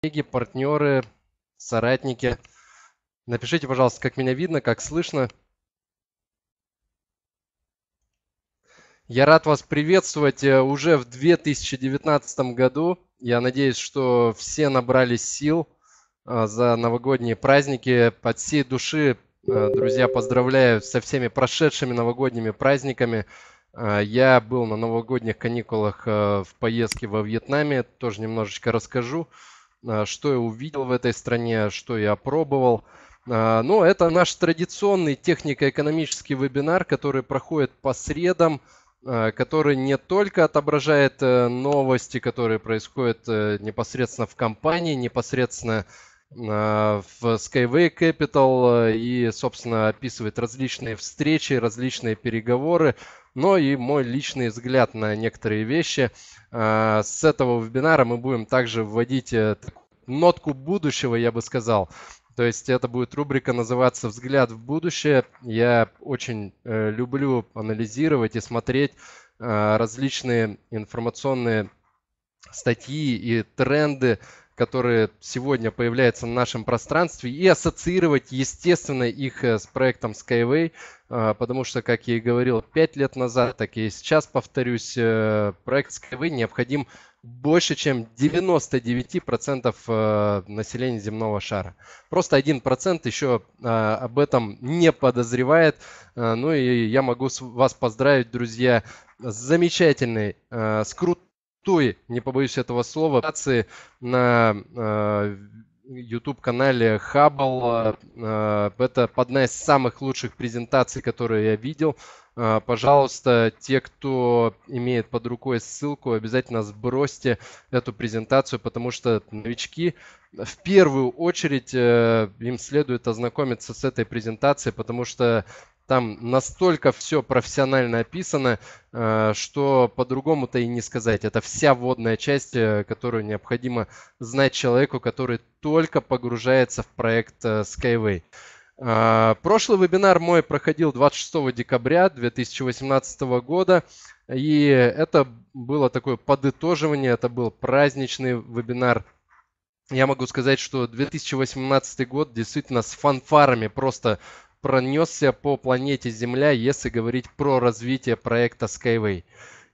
коллеги, партнеры, соратники. Напишите, пожалуйста, как меня видно, как слышно. Я рад вас приветствовать э, уже в 2019 году. Я надеюсь, что все набрали сил э, за новогодние праздники. От всей души, э, друзья, поздравляю со всеми прошедшими новогодними праздниками. Я был на новогодних каникулах в поездке во Вьетнаме, тоже немножечко расскажу. А, что я увидел в этой стране, что я пробовал. А, Но ну, это наш традиционный технико-экономический вебинар, который проходит по средам, а, который не только отображает э, новости, которые происходят э, непосредственно в компании, непосредственно в Skyway Capital э, и, собственно, описывает различные встречи, различные переговоры, но и мой личный взгляд на некоторые вещи. А, с этого вебинара мы будем также вводить э, нотку будущего, я бы сказал. То есть это будет рубрика называться «Взгляд в будущее». Я очень э, люблю анализировать и смотреть э, различные информационные статьи и тренды которые сегодня появляются на нашем пространстве, и ассоциировать, естественно, их э, с проектом Skyway, а, потому что, как я и говорил пять лет назад, так и сейчас повторюсь, э, проект Skyway необходим больше, чем 99% э, населения земного шара. Просто 1% еще а, об этом не подозревает. Ну и я могу вас поздравить, друзья, с замечательной, с крутой зачастую, не побоюсь этого слова, на э, YouTube-канале Hubble. Э, это одна из самых лучших презентаций, которые я видел. А, пожалуйста, те, кто имеет под рукой ссылку, обязательно сбросьте эту презентацию, потому что новички в первую очередь э, им следует ознакомиться с этой презентацией, потому что там настолько все профессионально описано, э, что по-другому-то и не сказать. Это вся водная часть, э, которую необходимо знать человеку, который только погружается в проект Skyway. А, прошлый вебинар мой проходил 26 декабря 2018 года, и это было такое подытоживание, это был праздничный вебинар. Я могу сказать, что 2018 год действительно с фанфарами просто пронесся по планете Земля, если говорить про развитие проекта Skyway.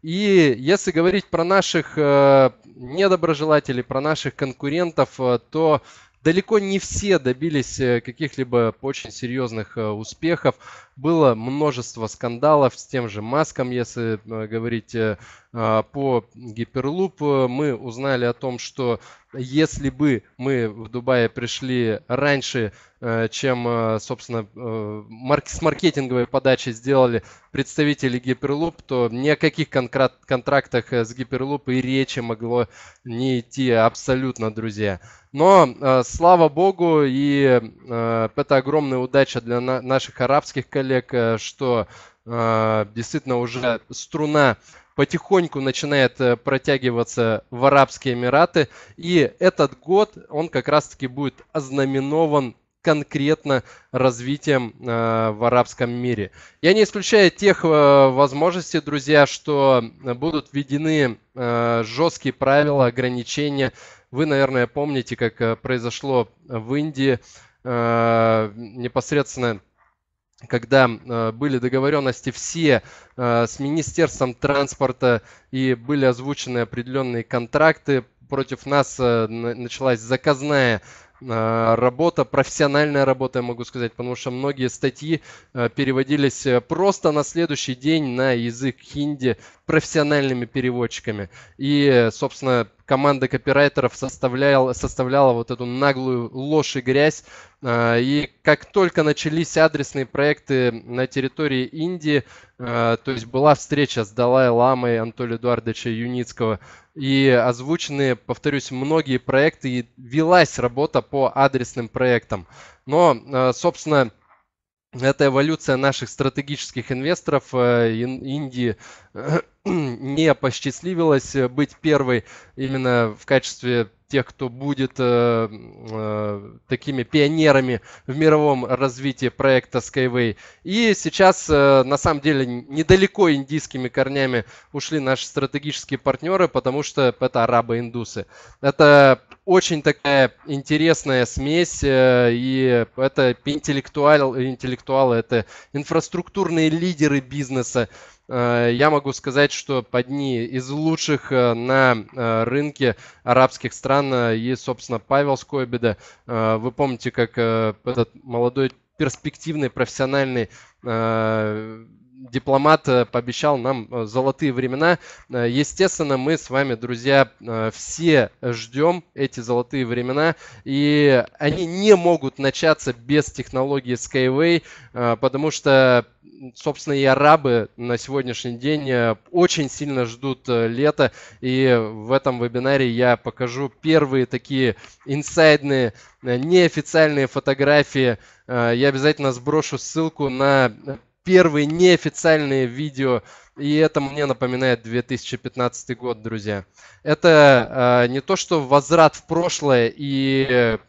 И если говорить про наших э, недоброжелателей, про наших конкурентов, э, то далеко не все добились э, каких-либо очень серьезных э, успехов. Было множество скандалов с тем же Маском, если э, говорить э, а, по Гиперлуп. Мы узнали о том, что если бы мы в Дубае пришли раньше, э, чем, собственно, с маркетинговой подачи сделали представители Гиперлуп, то ни о каких контрактах с Гиперлуп и речи могло не идти абсолютно, друзья. Но слава богу, и это огромная удача для наших арабских коллег, Олег, э, что э, действительно уже струна потихоньку начинает э, протягиваться в Арабские Эмираты. И этот год, он как раз-таки будет ознаменован конкретно развитием э, в арабском мире. Я не исключаю тех э, возможностей, друзья, что будут введены э, жесткие правила, ограничения. Вы, наверное, помните, как произошло в Индии непосредственно когда э, были договоренности все э, с Министерством транспорта и были озвучены определенные контракты, против нас э, началась заказная работа, профессиональная работа, я могу сказать, потому что многие статьи переводились просто на следующий день на язык хинди, профессиональными переводчиками. И, собственно, команда копирайтеров составляла, составляла вот эту наглую ложь и грязь. А, и как только начались адресные проекты на территории Индии, а, то есть была встреча с Далай Ламой Анатолия Эдуардовича Юницкого, и озвучены, повторюсь, многие проекты, и велась работа по адресным проектам. Но, а, собственно, эта эволюция наших стратегических инвесторов э, Индии не посчастливилось э, быть первой именно в качестве тех, кто будет э, э, такими пионерами в мировом развитии проекта Skyway. И сейчас, э, на самом деле, недалеко индийскими корнями ушли наши стратегические партнеры, потому что это арабы-индусы. Это очень такая интересная смесь, э, и это интеллектуал, интеллектуалы, это инфраструктурные лидеры бизнеса, э, Э, я могу сказать, что подни из лучших э, на э, рынке арабских стран и, собственно, Павел Скобеда. Вы помните, как этот молодой перспективный профессиональный дипломат э, пообещал нам э, золотые времена. Э, естественно, мы с вами, друзья, все ждем эти золотые времена, и они не могут начаться без технологии Skyway, потому что собственно, и арабы на сегодняшний день очень сильно ждут лета. И в этом вебинаре я покажу первые такие инсайдные, неофициальные фотографии. Я обязательно сброшу ссылку на первые неофициальные видео. И это мне напоминает 2015 год, друзья. Это э, не то, что возврат в прошлое и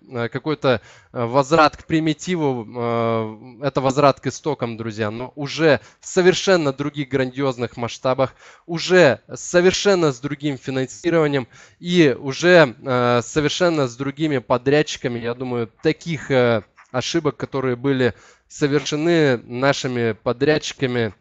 э, какой-то э, возврат к примитиву, э, это возврат к истокам, друзья, но уже в совершенно других грандиозных масштабах, уже совершенно с другим финансированием и уже э, совершенно с другими подрядчиками. Я думаю, таких э, ошибок, которые были совершены нашими подрядчиками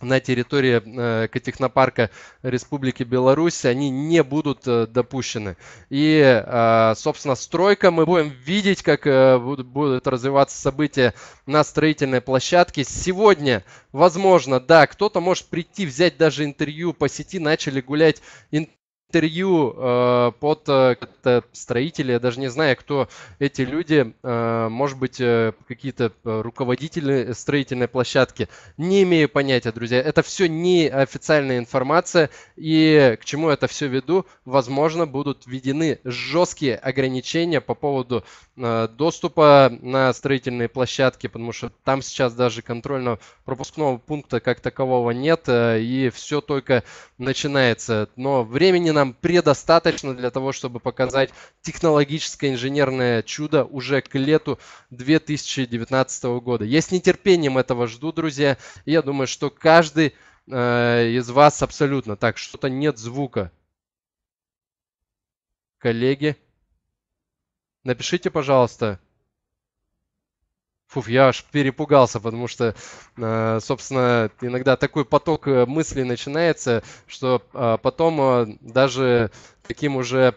на территории э, Котехнопарка Республики Беларусь, они не будут э, допущены. И, э, собственно, стройка, мы будем видеть, как будут развиваться события на строительной площадке. Сегодня, возможно, да, кто-то может прийти, взять даже интервью по сети, начали гулять интервью интервью э, под э, строителя, я даже не знаю, кто эти люди, э, может быть, э, какие-то э, руководители строительной площадки. Не имею понятия, друзья. Это все не официальная информация, и к чему это все веду, возможно, будут введены жесткие ограничения по поводу э, доступа на строительные площадки, потому что там сейчас даже контрольно-пропускного пункта как такового нет, э, и все только начинается. Но времени на нам предостаточно для того, чтобы показать технологическое инженерное чудо уже к лету 2019 года. Я с нетерпением этого жду, друзья. я думаю, что каждый э, из вас абсолютно. Так, что-то нет звука. Коллеги, напишите, пожалуйста, Фуф, я аж перепугался, потому что, э, собственно, иногда такой поток э, мыслей начинается, что а, потом э, даже таким уже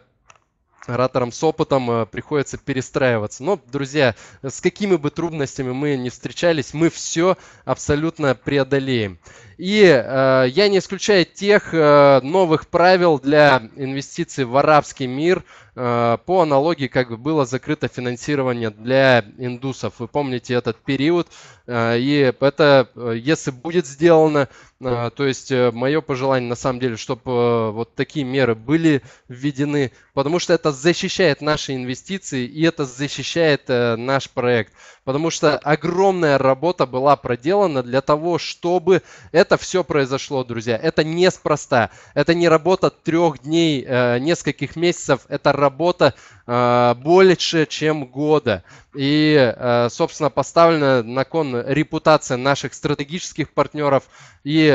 ораторам с опытом приходится перестраиваться. Но, друзья, с какими бы трудностями мы не встречались, мы все абсолютно преодолеем. И э, я не исключаю тех э, новых правил для инвестиций в арабский мир э, по аналогии, как было закрыто финансирование для индусов. Вы помните этот период, э, и это, э, если будет сделано, э, то есть э, мое пожелание на самом деле, чтобы э, вот такие меры были введены, потому что это защищает наши инвестиции и это защищает э, наш проект, потому что огромная работа была проделана для того, чтобы это это все произошло, друзья. Это неспроста. Это не работа трех дней, э, нескольких месяцев. Это работа э, больше, чем года. И, э, собственно, поставлена на кон репутация наших стратегических партнеров. И,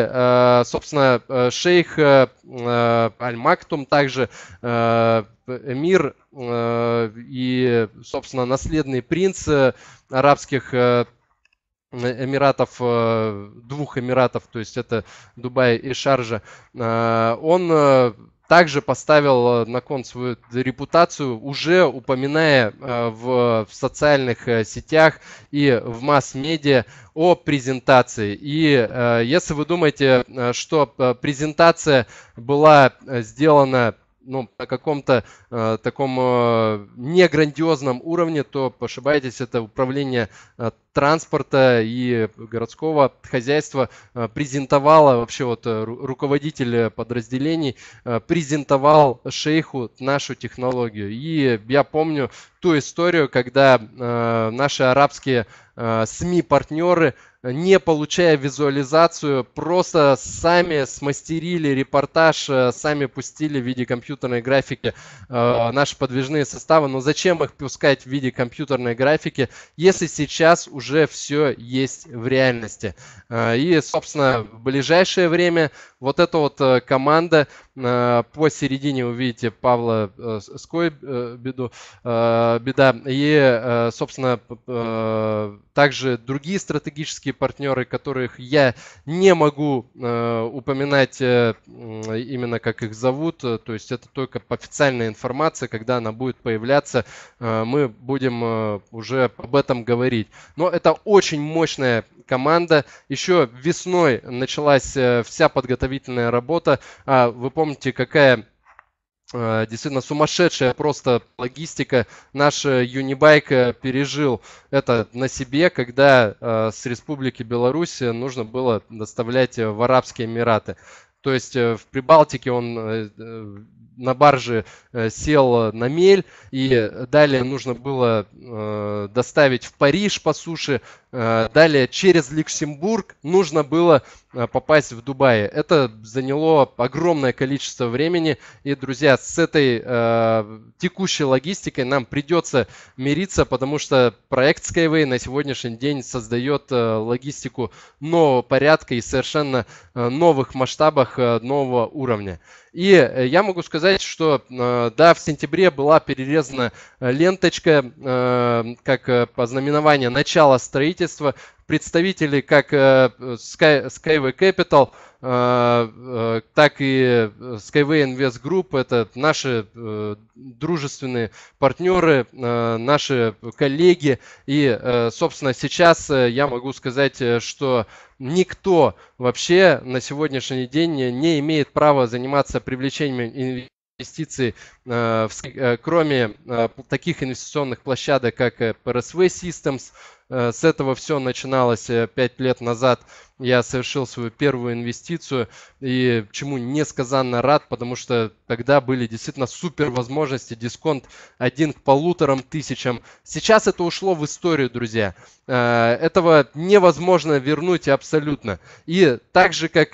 собственно, шейх Аль-Мактум также эмир и, собственно, наследный принц арабских Эмиратов, э, двух Эмиратов, то есть это Дубай и Шаржа, э, он э, также поставил на кон свою репутацию, уже упоминая в, социальных сетях и в масс-медиа о презентации. И если вы думаете, что презентация была сделана ну, на каком-то э, таком э, не грандиозном уровне, то ошибаетесь, это управление э, транспорта и городского хозяйства э, презентовало, вообще вот э, руководитель э, подразделений э, презентовал шейху нашу технологию. И я помню ту историю, когда э, наши арабские Э, СМИ-партнеры, э, не получая визуализацию, просто сами смастерили репортаж, э, сами пустили в виде компьютерной графики наши подвижные составы. Но зачем их пускать в виде компьютерной графики, если сейчас уже все есть в реальности? И, собственно, в ближайшее время вот эта вот команда посередине увидите, Павла Ской беду, беда и, собственно, также другие стратегические партнеры, которых я не могу э, упоминать э, именно как их зовут, то есть это только официальная информация, когда она будет появляться, э, мы будем э, уже об этом говорить. Но это очень мощная команда. Еще весной началась э, вся подготовительная работа. А, вы помните, какая Э, действительно сумасшедшая просто логистика. Наш э, Юнибайк э, пережил это на себе, когда с Республики Беларусь нужно было доставлять в Арабские Эмираты. То есть в Прибалтике он на барже сел на мель, и далее нужно было доставить в Париж по суше, далее через Люксембург нужно было Э, попасть в Дубай. Это заняло огромное количество времени. И, друзья, с этой э, текущей логистикой нам придется мириться, потому что проект Skyway на сегодняшний день создает э, логистику нового порядка и совершенно э, новых масштабах, э, нового уровня. И э, я могу сказать, что э, да, в сентябре была перерезана э, ленточка как по знаменованию начала строительства. Представители как Sky, Skyway Capital – Э, э, так и Skyway Invest Group. Это наши э, дружественные партнеры, наши коллеги. И, собственно, сейчас я могу сказать, что никто вообще на сегодняшний день не имеет права заниматься привлечением инвестиций инвестиций, кроме таких инвестиционных площадок, как PRSV Systems, Э, с этого все начиналось э, Пять лет назад. Я совершил свою первую инвестицию и чему несказанно рад, потому что тогда были действительно супер возможности, дисконт один к полуторам тысячам. Сейчас это ушло в историю, друзья. Э, этого невозможно вернуть абсолютно. И так же, как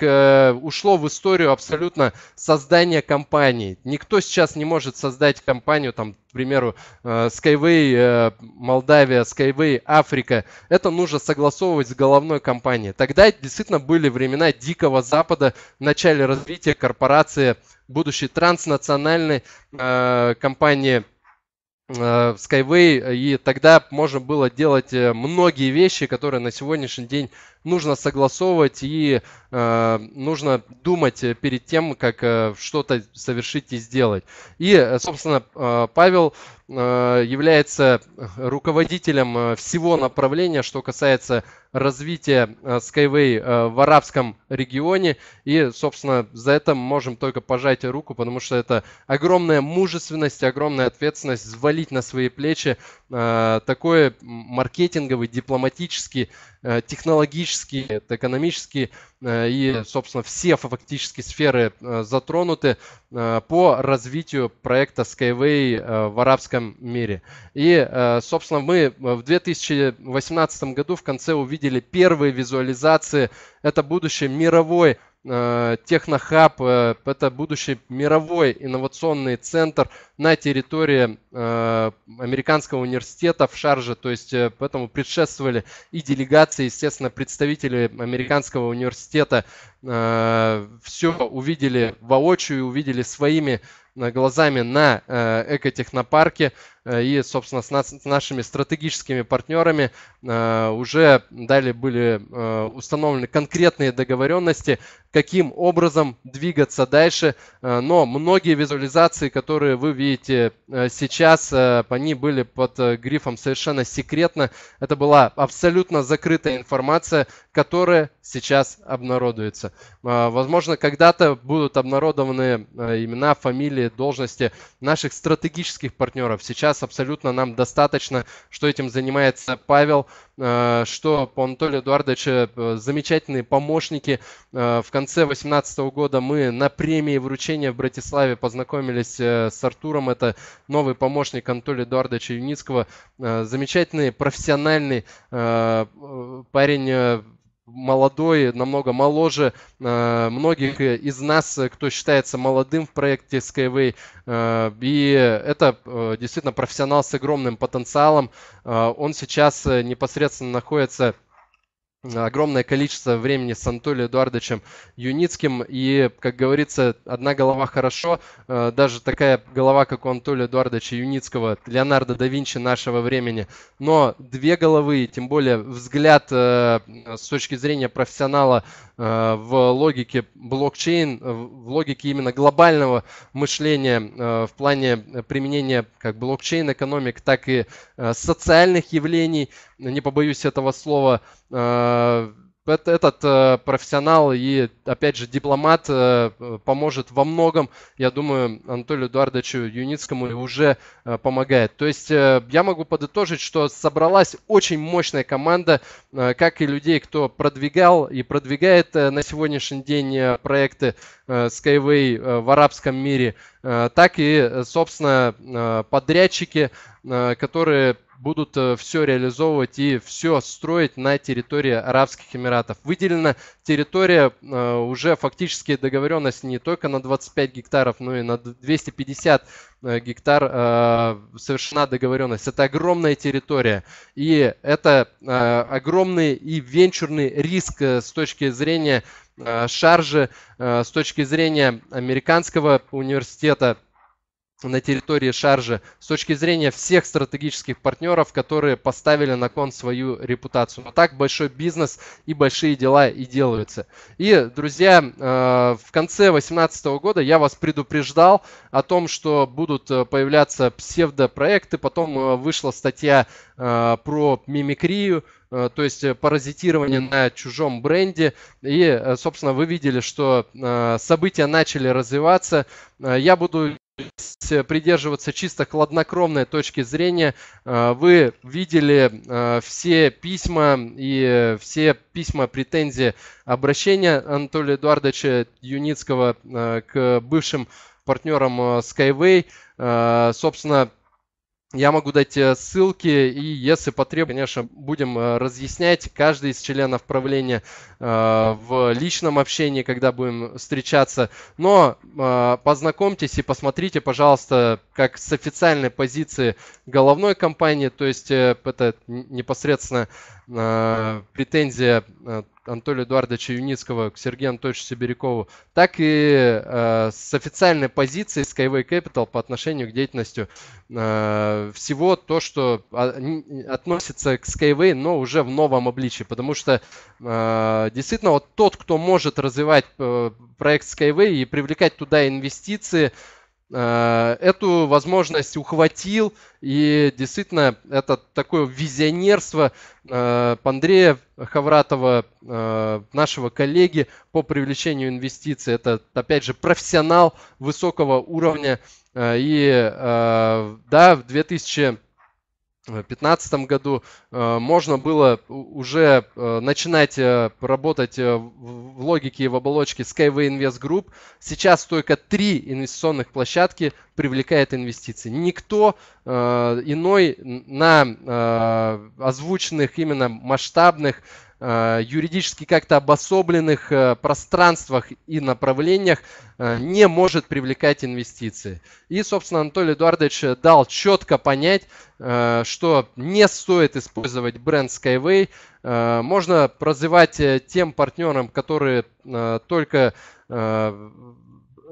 ушло в историю абсолютно создание компании. Никто сейчас не может создать компанию там к примеру, э, Skyway э, Молдавия, Skyway Африка, это нужно согласовывать с головной компанией. Тогда действительно были времена Дикого Запада в начале развития корпорации, будущей транснациональной э, компании Skyway, и тогда можно было делать многие вещи, которые на сегодняшний день нужно согласовывать и э, нужно думать э, перед тем, как э, что-то совершить и сделать. И, э, собственно, э, Павел э, является руководителем э, всего направления, что касается развития Skyway в арабском регионе. И, собственно, за это можем только пожать руку, потому что это огромная мужественность, огромная ответственность взвалить на свои плечи такой маркетинговый, дипломатический, технологический политические, это экономические э, и, собственно, все фактически сферы э, затронуты э, по развитию проекта Skyway в арабском мире. И, собственно, мы в 2018 году в конце увидели первые визуализации. Это будущее мировой Э, технохаб э, – это будущий мировой инновационный центр на территории э, Американского университета в Шарже, то есть поэтому предшествовали и делегации, естественно, представители Американского университета все увидели воочию, увидели своими Э, глазами на э, экотехнопарке э, и, собственно, с, нас, с нашими стратегическими партнерами уже далее были установлены конкретные договоренности, каким образом двигаться дальше. Но многие визуализации, которые вы видите сейчас, они были под грифом совершенно секретно. Это была абсолютно закрытая информация, которые сейчас обнародуются. А, возможно, когда-то будут обнародованы а, имена, фамилии, должности наших стратегических партнеров. Сейчас абсолютно нам достаточно, что этим занимается Павел, а, что по Анатолию Эдуардовичу замечательные помощники. В конце 2018 года мы на премии вручения в Братиславе познакомились с Артуром. Это новый помощник Анатолия Эдуардовича Юницкого. Замечательный, профессиональный парень молодой, намного моложе э, многих из нас, э, кто считается молодым в проекте Skyway. Э, и это э, действительно профессионал с огромным потенциалом. Э, он сейчас э, непосредственно находится огромное количество времени с Анатолием Эдуардовичем Юницким. И, как говорится, одна голова хорошо. Э, даже такая голова, как у Анатолия Эдуардовича Юницкого, Леонардо да Винчи нашего времени. Но две головы, тем более взгляд э, с точки зрения профессионала э, в логике блокчейн, в логике именно глобального мышления в плане применения как блокчейн-экономик, так и социальных явлений, не побоюсь этого слова, Э, этот э, профессионал и, опять же, дипломат э, поможет во многом, я думаю, Анатолию Эдуардовичу Юницкому и уже помогает. То есть я могу подытожить, что собралась очень мощная команда, как и людей, кто продвигал и продвигает на сегодняшний день проекты Skyway в арабском мире, так и, собственно, подрядчики, которые будут э, все реализовывать и все строить на территории Арабских Эмиратов. Выделена территория, э, уже фактически договоренность не только на 25 гектаров, но и на 250 э, гектар совершена договоренность. Это огромная территория. И это огромный и венчурный риск с точки зрения шаржи, с точки зрения американского университета на территории Шаржа с точки зрения всех стратегических партнеров, которые поставили на кон свою репутацию. Но так большой бизнес и большие дела и делаются. И, друзья, э, в конце 2018 года я вас предупреждал о том, что будут э, появляться псевдопроекты. Потом э, вышла статья про мимикрию, то есть паразитирование на чужом бренде. И, собственно, вы видели, что события начали развиваться. Я буду Э, придерживаться чисто хладнокровной точки зрения. Э, вы видели э, все письма и все письма претензии обращения Анатолия Эдуардовича Юницкого к бывшим партнерам Skyway. Собственно, я могу дать э, ссылки, и если потребуется, конечно, будем э, разъяснять каждый из членов правления э, в личном общении, когда будем встречаться. Но познакомьтесь и посмотрите, пожалуйста, как с официальной позиции головной компании, то есть это непосредственно Э, претензия э, Анатолия Эдуардовича Юницкого к Сергею Анатольевичу Сибирякову, так и э, с официальной позиции Skyway Capital по отношению к деятельности всего то, что а, относится к Skyway, но уже в новом обличии. Потому что действительно вот тот, кто может развивать проект Skyway и привлекать туда инвестиции, Э, эту возможность ухватил. И действительно, это такое визионерство э, Андрея Хавратова, э, нашего коллеги по привлечению инвестиций. Это, опять же, профессионал высокого уровня. И да, в 2000 2015 году э, можно было уже э, начинать э, работать в логике и в оболочке Skyway Invest Group. Сейчас только три инвестиционных площадки привлекает инвестиции. Никто иной на озвученных именно масштабных Э, юридически как-то обособленных э, пространствах и направлениях э, не может привлекать инвестиции. И, собственно, Анатолий Эдуардович дал четко понять, что не стоит использовать бренд Skyway. Можно развивать тем партнерам, которые только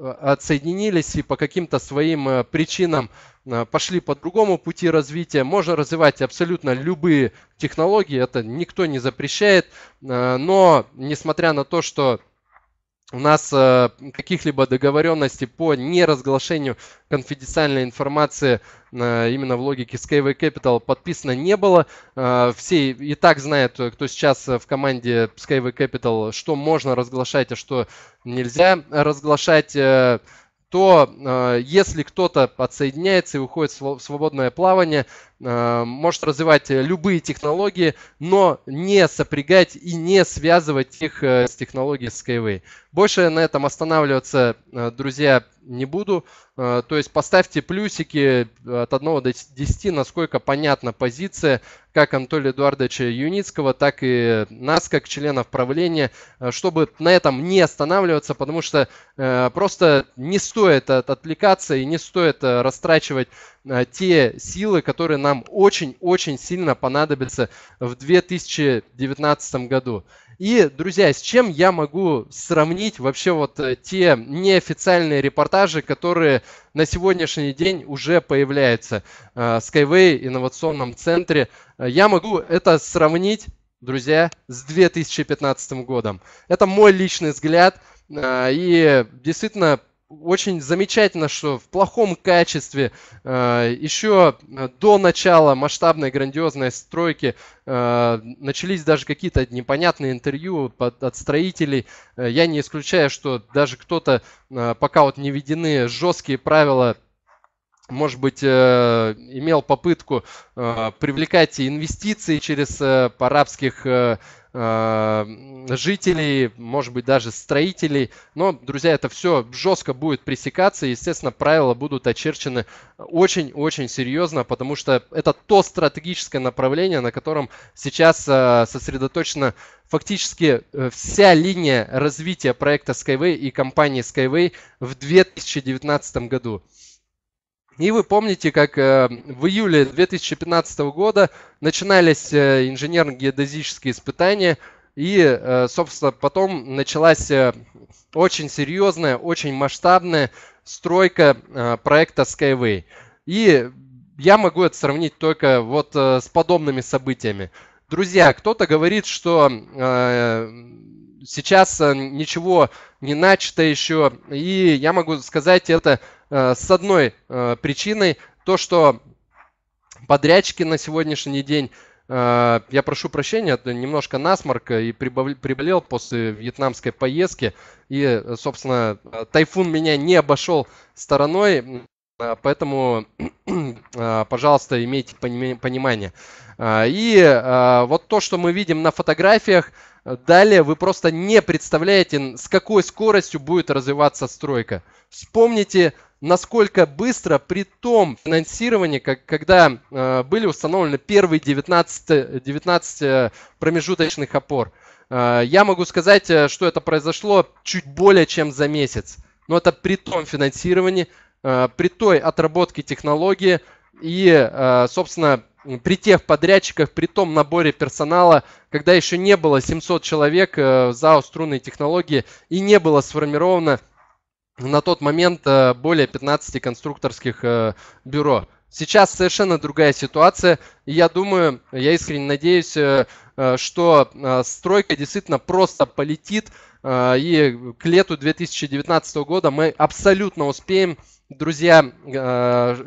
а, отсоединились и по каким-то своим э, причинам э, пошли по другому пути развития. Можно развивать абсолютно любые технологии, это никто не запрещает, э, но несмотря на то, что у нас э, каких-либо договоренностей по неразглашению конфиденциальной информации э, именно в логике Skyway Capital подписано не было. Э, все и так знают, э, кто сейчас э, в команде Skyway Capital, что можно разглашать, а что нельзя разглашать. Э, то э, если кто-то подсоединяется и уходит в свободное плавание, Э, может развивать э, любые технологии, но не сопрягать и не связывать их э, с технологией Skyway. Больше на этом останавливаться, друзья, не буду. То есть поставьте плюсики от 1 до 10, насколько понятна позиция как Анатолия Эдуардовича Юницкого, так и нас, как членов правления, чтобы на этом не останавливаться, потому что просто не стоит отвлекаться и не стоит растрачивать те силы, которые нам очень-очень сильно понадобится в 2019 году. И, друзья, с чем я могу сравнить вообще вот э, те неофициальные репортажи, которые на сегодняшний день уже появляются э, в Skyway инновационном центре? Э, я могу это сравнить, друзья, с 2015 годом. Это мой личный взгляд. И действительно очень замечательно, что в плохом качестве э, еще э, до начала масштабной грандиозной стройки э, начались даже какие-то непонятные интервью от строителей. Я не исключаю, что даже кто-то, пока вот не введены жесткие правила может быть, имел попытку привлекать инвестиции через арабских Э, жителей, может быть, даже строителей. Но, друзья, это все жестко будет пресекаться. естественно, правила будут очерчены очень-очень серьезно, потому что это то стратегическое направление, на котором сейчас э, сосредоточена фактически э, вся линия развития проекта Skyway и компании Skyway в 2019 году. И вы помните, как э, в июле 2015 года начинались э, инженерно-геодезические испытания, и, э, собственно, потом началась очень серьезная, очень масштабная стройка проекта Skyway. И я могу это сравнить только вот с подобными событиями. Друзья, кто-то говорит, что сейчас э, ничего не начато еще. И я могу сказать это э, с одной э, причиной. То, что подрядчики на сегодняшний день я прошу прощения, это немножко насморк и приболел после вьетнамской поездки. И, собственно, тайфун меня не обошел стороной. А, поэтому, а, пожалуйста, имейте понимание. А, и вот то, что мы видим на фотографиях, далее вы просто не представляете, с какой скоростью будет развиваться стройка. Вспомните, насколько быстро при том финансировании, когда были установлены первые 19, 19 э, промежуточных опор. Я могу сказать, э, что это произошло чуть более чем за месяц. Но это при том финансировании, Э, при той отработке технологии и, э, собственно, при тех подрядчиках, при том наборе персонала, когда еще не было 700 человек в э, ЗАО «Струнные технологии» и не было сформировано на тот момент более 15 конструкторских бюро. Сейчас совершенно другая ситуация. И я думаю, я искренне надеюсь, э, э, что э, стройка действительно просто полетит. И к лету 2019 года мы абсолютно успеем, друзья,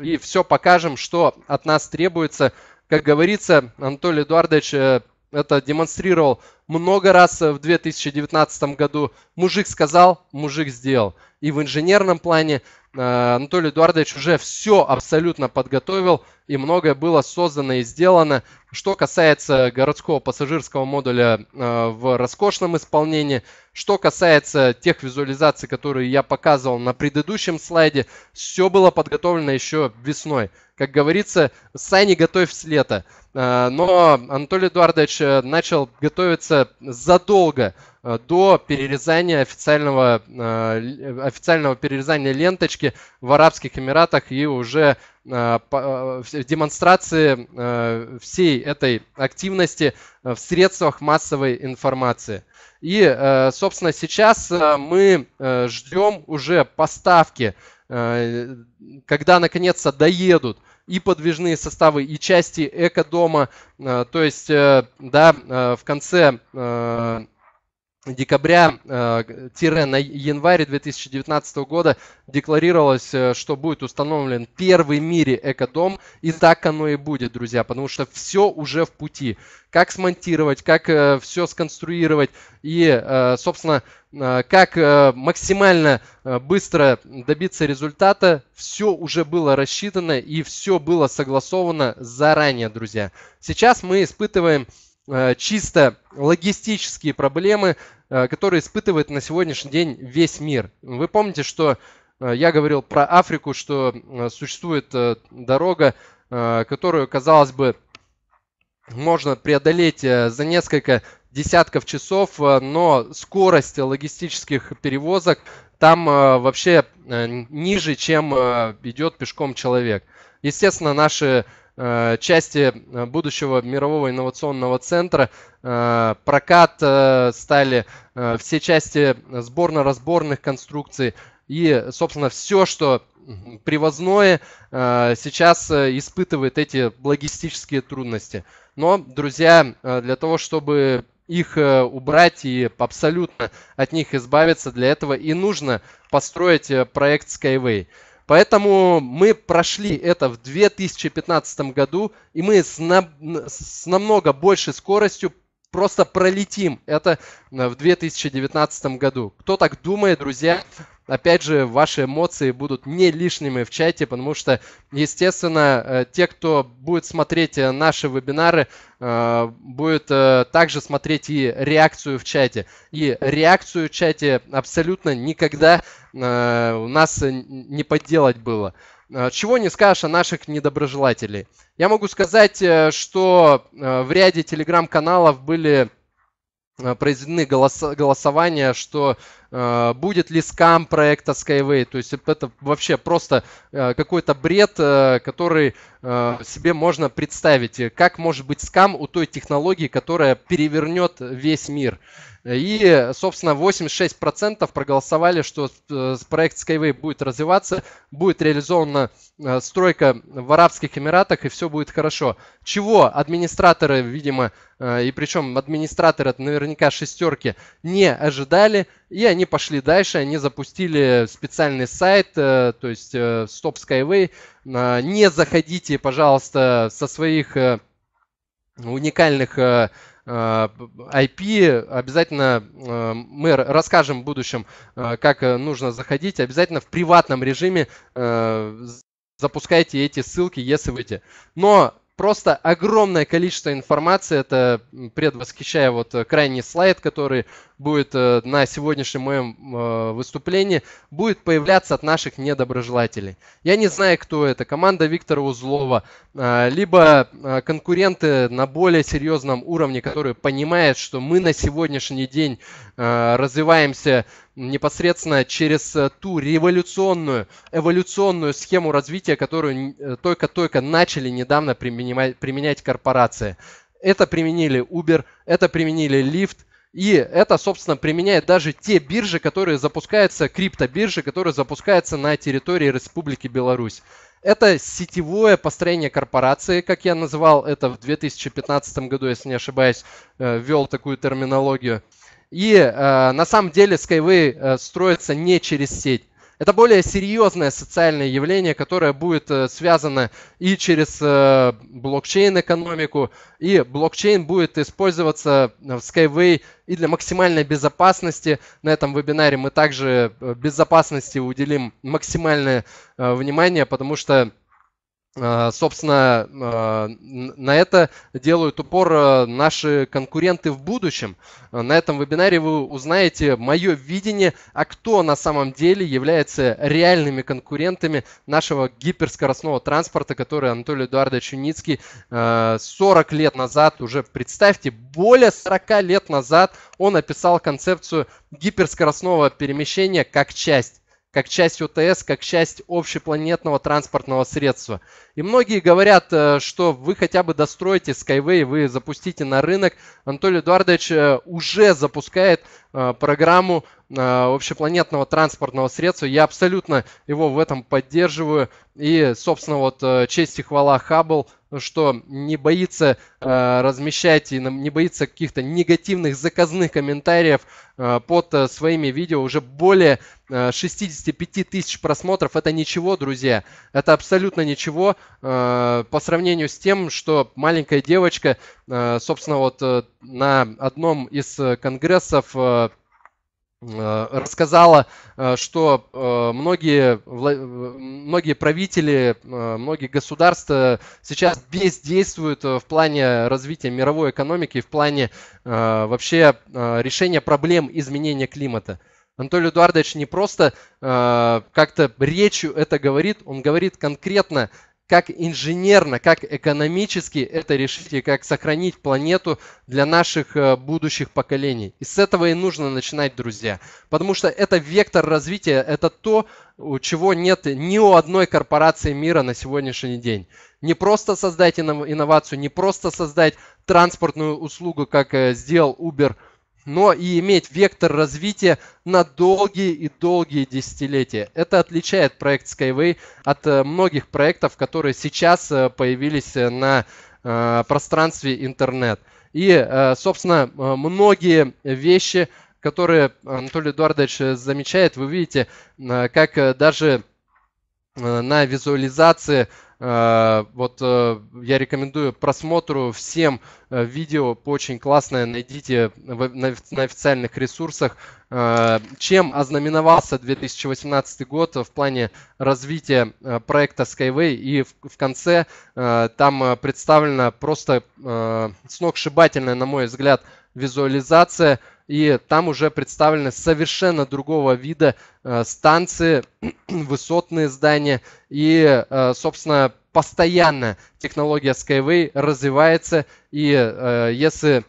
и все покажем, что от нас требуется. Как говорится, Анатолий Эдуардович это демонстрировал много раз э, в 2019 году мужик сказал, мужик сделал. И в инженерном плане э, Анатолий Эдуардович уже все абсолютно подготовил, и многое было создано и сделано. Что касается городского пассажирского модуля э, в роскошном исполнении, что касается тех визуализаций, которые я показывал на предыдущем слайде, все было подготовлено еще весной. Как говорится, сани готовь с лета. Э, но Анатолий Эдуардович э, начал готовиться задолго э, до перерезания официального, официального перерезания ленточки в Арабских Эмиратах и уже демонстрации всей этой активности в средствах массовой информации. И, собственно, сейчас мы ждем уже поставки, когда наконец-то доедут и подвижные составы, и части экодома. Э, то есть, э, да, э, в конце декабря-на январь 2019 года декларировалось, э, что будет установлен первый в мире экодом, и так оно и будет, друзья, потому что все уже в пути. Как смонтировать, как э, все сконструировать и, э, собственно, как максимально быстро добиться результата, все уже было рассчитано и все было согласовано заранее, друзья. Сейчас мы испытываем Э, чисто логистические проблемы, э, которые испытывает на сегодняшний день весь мир. Вы помните, что э, я говорил про Африку, что существует дорога, которую, казалось бы, можно преодолеть за несколько десятков часов, но скорость логистических перевозок там вообще ниже, чем идет пешком человек. Естественно, наши Э, части э, будущего мирового инновационного центра. Э, прокат стали все части сборно-разборных конструкций и, собственно, все, что привозное, сейчас испытывает эти логистические трудности. Но, друзья, для того, чтобы их убрать и абсолютно от них избавиться, для этого и нужно построить проект Skyway. Поэтому мы прошли это в 2015 году, и мы с, на, с намного большей скоростью просто пролетим это э, в 2019 году. Кто так думает, друзья, опять же, ваши эмоции будут не лишними в чате, потому что, естественно, э, те, кто будет смотреть э, наши вебинары, будет также смотреть и реакцию в чате. И реакцию в чате абсолютно никогда у нас не подделать было. Э, чего не скажешь о наших недоброжелателей. Я могу сказать, э, что э, в ряде телеграм-каналов были произведены голосования, что Э, будет ли скам проекта Skyway. То есть это вообще просто э, какой-то бред, э, который себе можно представить. Как может быть скам у той технологии, которая перевернет весь мир? И, собственно, 86% проголосовали, что проект Skyway будет развиваться, будет реализована стройка в Арабских Эмиратах, и все будет хорошо. Чего администраторы, видимо, и причем администраторы наверняка шестерки, не ожидали – и они пошли дальше, они запустили специальный сайт, э, то есть э, Stop Skyway. Не заходите, пожалуйста, со своих э, уникальных IP. Обязательно мы расскажем в будущем, как нужно заходить. Обязательно в приватном режиме запускайте эти ссылки, если выйти. Но просто огромное количество информации. Это предвосхищая вот э, крайний слайд, который будет э, на сегодняшнем моем э, выступлении, будет появляться от наших недоброжелателей. Я не знаю, кто это. Команда Виктора Узлова, либо конкуренты на более серьезном уровне, которые понимают, что мы на сегодняшний день развиваемся непосредственно через э, ту революционную, эволюционную схему развития, которую э, только-только начали недавно применять, применять корпорации. Это применили Uber, это применили Lyft, и это, собственно, применяет даже те биржи, которые запускаются, криптобиржи, которые запускаются на территории Республики Беларусь. Это сетевое построение корпорации, как я называл это в 2015 году, если не ошибаюсь, э, ввел такую терминологию. И э, на самом деле Skyway э, строится не через сеть. Это более серьезное социальное явление, которое будет э, связано и через э, блокчейн-экономику, и блокчейн будет использоваться в Skyway и для максимальной безопасности. На этом вебинаре мы также э, безопасности уделим максимальное э, внимание, потому что Э, собственно, э, на это делают упор э, наши конкуренты в будущем. На этом вебинаре вы узнаете мое видение, а кто на самом деле является реальными конкурентами нашего гиперскоростного транспорта, который Анатолий Эдуардович Юницкий 40 лет назад, уже представьте, более 40 лет назад он описал концепцию гиперскоростного перемещения как часть как часть ОТС, как часть общепланетного транспортного средства. И многие говорят, э, что вы хотя бы достроите Skyway, вы запустите на рынок. Анатолий Эдуардович э, уже запускает э, программу Э, общепланетного транспортного средства. Я абсолютно его в этом поддерживаю. И, собственно, вот э, честь и хвала Хаббл, что не боится э, размещать и не боится каких-то негативных заказных комментариев под своими видео. Уже более э, 65 тысяч просмотров. Это ничего, друзья. Это абсолютно ничего по сравнению с тем, что маленькая девочка, собственно, вот на одном из конгрессов Э, рассказала, э, что э, многие, многие правители, многие государства сейчас бездействуют в плане развития мировой экономики, в плане вообще решения проблем изменения климата. Анатолий Эдуардович не просто как-то речью это говорит, он говорит конкретно как инженерно, как экономически это решить и как сохранить планету для наших э, будущих поколений. И с этого и нужно начинать, друзья. Потому что это вектор развития, это то, чего нет ни у одной корпорации мира на сегодняшний день. Не просто создать инновацию, не просто создать транспортную услугу, как э, сделал Uber – но и иметь вектор развития на долгие и долгие десятилетия. Это отличает проект Skyway от э, многих проектов, которые сейчас э, появились э, на пространстве интернет. И, собственно, многие вещи, которые Анатолий Эдуардович замечает, вы видите, как даже на визуализации Э, вот э, я рекомендую просмотру всем э, видео, очень классное, найдите на официальных ресурсах. Чем ознаменовался 2018 год в плане развития проекта Skyway и в конце там представлена просто сногсшибательная, на мой взгляд, визуализация, и там уже представлены совершенно другого вида станции, высотные здания – и, э, собственно, постоянно технология Skyway развивается. И э, если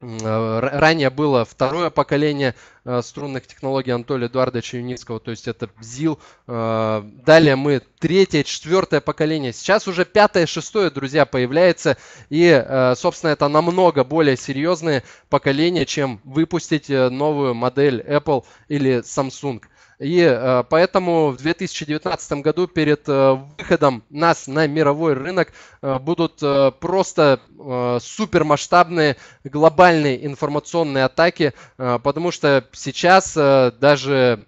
э, Ранее было второе поколение струнных технологий Анатолия Эдуардовича Юницкого, то есть это БЗИЛ. Далее мы третье, четвертое поколение. Сейчас уже пятое, шестое, друзья, появляется. И, собственно, это намного более серьезные поколения, чем выпустить новую модель Apple или Samsung. И э, поэтому в 2019 году перед э, выходом нас на мировой рынок э, будут просто супермасштабные глобальные информационные атаки, потому что сейчас даже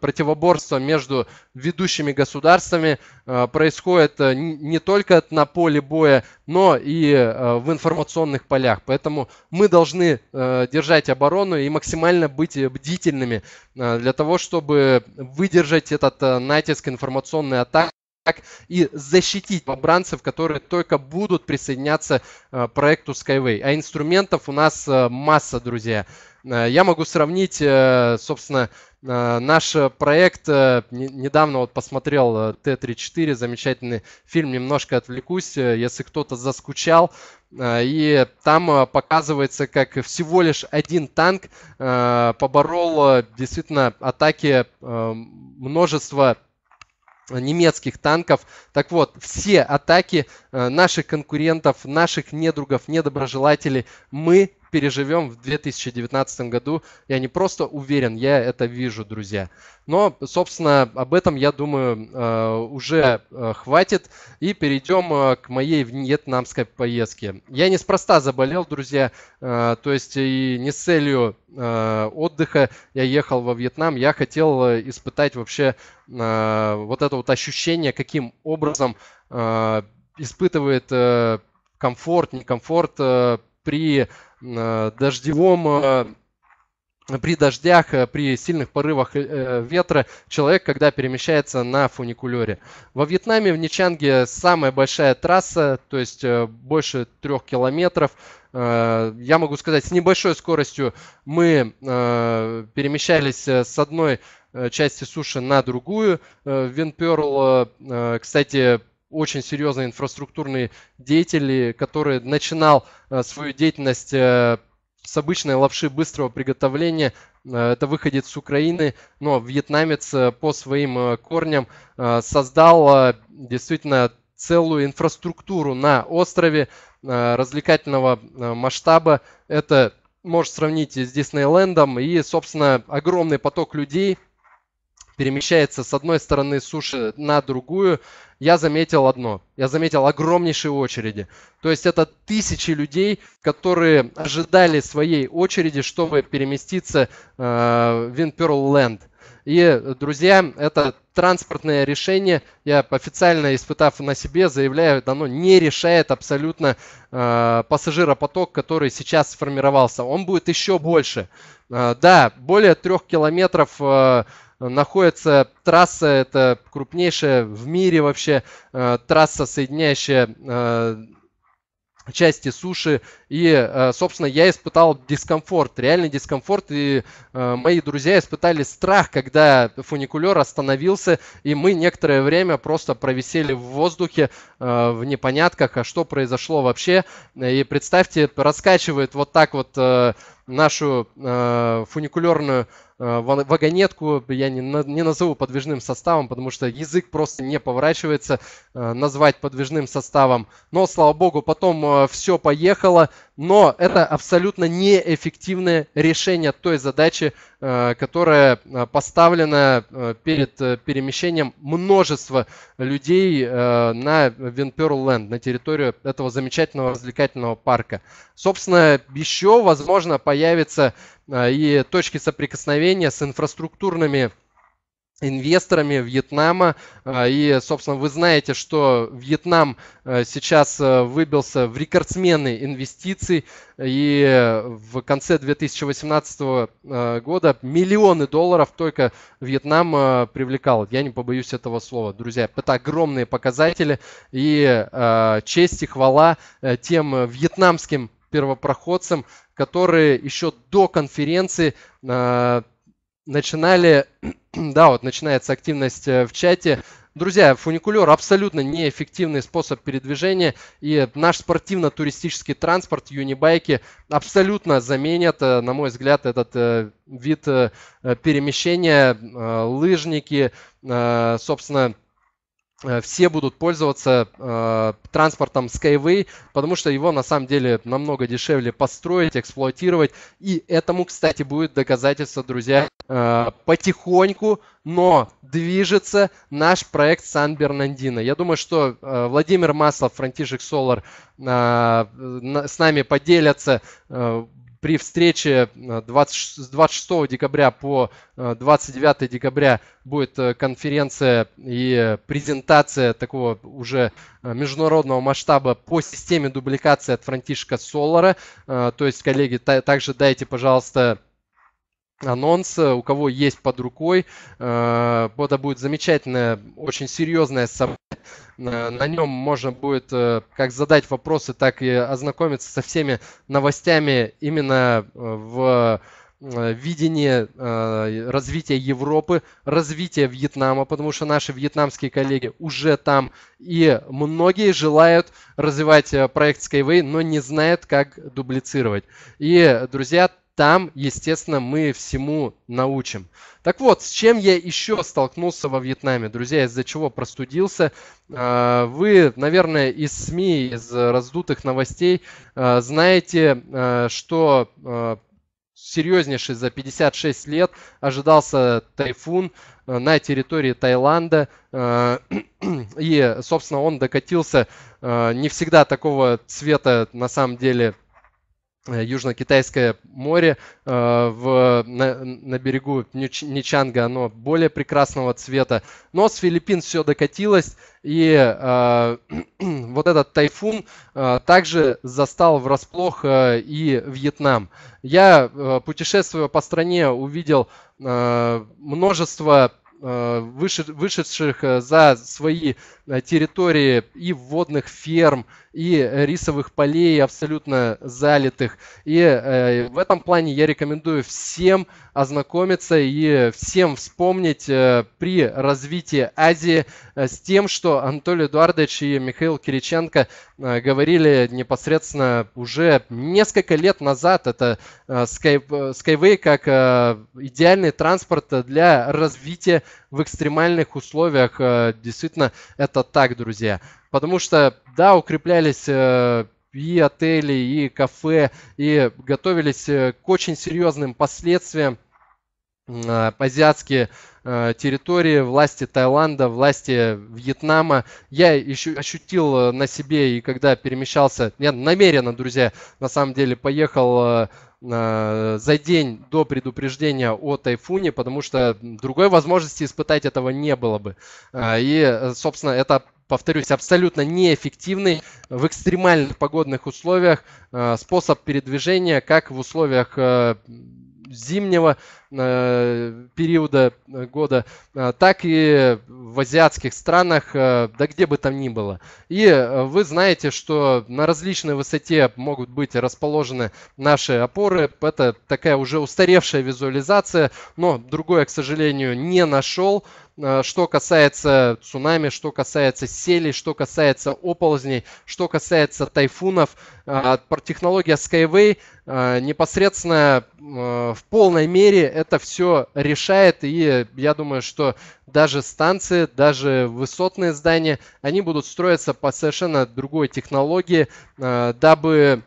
противоборство между ведущими государствами э, происходит э, не только на поле боя, но и э, в информационных полях. Поэтому мы должны держать оборону и максимально быть бдительными для того, чтобы выдержать этот натиск информационной атаки и защитить побранцев, которые только будут присоединяться к проекту Skyway. А инструментов у нас масса, друзья. Я могу сравнить, собственно, Э, наш э, проект э, недавно вот посмотрел Т-34, замечательный фильм, немножко отвлекусь, если кто-то заскучал. И там показывается, как всего лишь один танк поборол действительно атаки множества немецких танков. Так вот, все атаки наших конкурентов, наших недругов, недоброжелателей мы переживем в 2019 году. Я не просто уверен, я это вижу, друзья. Но, собственно, об этом, я думаю, э, уже э, хватит. И перейдем э, к моей вьетнамской поездке. Я неспроста заболел, друзья. То есть и не с целью отдыха я ехал во Вьетнам. Я хотел испытать вообще вот это вот ощущение, каким образом испытывает комфорт, некомфорт при Э, дождевом э, при дождях, э, при сильных порывах ветра человек, когда перемещается на фуникулере. Во Вьетнаме, в Ничанге самая большая трасса, то есть больше трех километров. Я могу сказать, с небольшой скоростью мы перемещались с одной части суши на другую. Винперл, кстати, очень серьезные инфраструктурные деятели, который начинал э, свою деятельность э, с обычной лапши быстрого приготовления. Э, это выходец с Украины, но вьетнамец по своим корням создал действительно целую инфраструктуру на острове развлекательного масштаба. Это может сравнить с Диснейлендом и, собственно, огромный поток людей – перемещается с одной стороны суши на другую, я заметил одно. Я заметил огромнейшие очереди. То есть это тысячи людей, которые ожидали своей очереди, чтобы переместиться э, в Windpearl Land. И, друзья, это транспортное решение, я официально испытав на себе, заявляю, оно не решает абсолютно э, пассажиропоток, который сейчас сформировался. Он будет еще больше. Э, да, более трех километров... Э, находится трасса, это крупнейшая в мире вообще э, трасса, соединяющая э, части суши и, э, собственно, я испытал дискомфорт, реальный дискомфорт. И э, мои друзья испытали страх, когда фуникулер остановился, и мы некоторое время просто провисели в воздухе э, в непонятках, а что произошло вообще. И представьте, раскачивает вот так вот нашу фуникулерную вагонетку, я не, на, назову подвижным составом, потому что язык просто не поворачивается назвать подвижным составом. Но, слава богу, потом все поехало, но это абсолютно неэффективное решение той задачи, э, которая э, поставлена э, перед перемещением множества людей на Винперл Ленд, на территорию этого замечательного развлекательного парка. Собственно, еще, возможно, появятся и точки соприкосновения с инфраструктурными инвесторами Вьетнама. А, и, собственно, вы знаете, что Вьетнам э, сейчас э, выбился в рекордсмены инвестиций. И в конце 2018 э, года миллионы долларов только Вьетнам привлекал. Я не побоюсь этого слова, друзья. Это огромные показатели. И честь и хвала тем вьетнамским первопроходцам, которые еще до конференции начинали, да, вот начинается активность э, в чате. Друзья, фуникулер абсолютно неэффективный способ передвижения, и наш спортивно-туристический транспорт, юнибайки, абсолютно заменят, э, на мой взгляд, этот э, вид перемещения, лыжники, собственно, Э, все будут пользоваться э, транспортом Skyway, потому что его на самом деле намного дешевле построить, эксплуатировать. И этому, кстати, будет доказательство, друзья, э, потихоньку, но движется наш проект Сан-Бернандино. Я думаю, что э, Владимир Маслов, Франтишек Солар э, с нами поделятся э, при встрече 20, э, с 26 декабря по 29 э, декабря будет э, конференция и презентация такого уже международного масштаба по системе дубликации от Франтишка Солара. То есть, коллеги, также дайте, пожалуйста, анонс, у кого есть под рукой. Э, это будет замечательное, очень серьезное событие. Э, на нем можно будет э, как задать вопросы, так и ознакомиться со всеми новостями именно в видение развития Европы, развития Вьетнама, потому что наши вьетнамские коллеги уже там, и многие желают развивать проект Skyway, но не знают, как дублицировать. И, друзья, там, естественно, мы всему научим. Так вот, с чем я еще столкнулся во Вьетнаме, друзья, из-за чего простудился. А, вы, наверное, из СМИ, из раздутых новостей а, знаете, а, что серьезнейший за 56 лет ожидался тайфун на территории Таиланда. И, собственно, он докатился не всегда такого цвета, на самом деле, Э, Южно-Китайское море э, в, на, на берегу Ничанга, оно более прекрасного цвета. Но с Филиппин все докатилось, и э, вот этот тайфун э, также застал врасплох э, и Вьетнам. Я, э, путешествуя по стране, увидел э, множество э, вышедших за свои территории и водных ферм, и э, рисовых полей абсолютно залитых. И э, в этом плане я рекомендую всем ознакомиться и всем вспомнить э, при развитии Азии э, с тем, что Анатолий Эдуардович и Михаил Кириченко э, говорили непосредственно уже несколько лет назад. Это э, э Skyway как э, идеальный транспорт для развития в экстремальных условиях э, действительно это так, друзья. Потому что, да, укреплялись э, и отели, и кафе, и готовились э, к очень серьезным последствиям азиатские территории, власти Таиланда, власти Вьетнама. Я еще ощутил на себе, и когда перемещался, я намеренно, друзья, на самом деле поехал Э, за день до предупреждения о тайфуне, потому что другой возможности испытать этого не было бы. Э, и, э, собственно, это повторюсь, абсолютно неэффективный в экстремальных погодных условиях способ передвижения, как в условиях зимнего э, периода э, года, э, так и в азиатских странах, да где бы там ни было. И вы знаете, что на различной высоте могут быть расположены наши опоры. Это такая уже устаревшая визуализация, но другое, к сожалению, не нашел. Э, что касается цунами, что касается селей, что касается оползней, что касается тайфунов. Э, технология Skyway э, непосредственно в полной мере это все решает. И я думаю, что даже станции, даже высотные здания, они будут строиться по совершенно другой технологии, дабы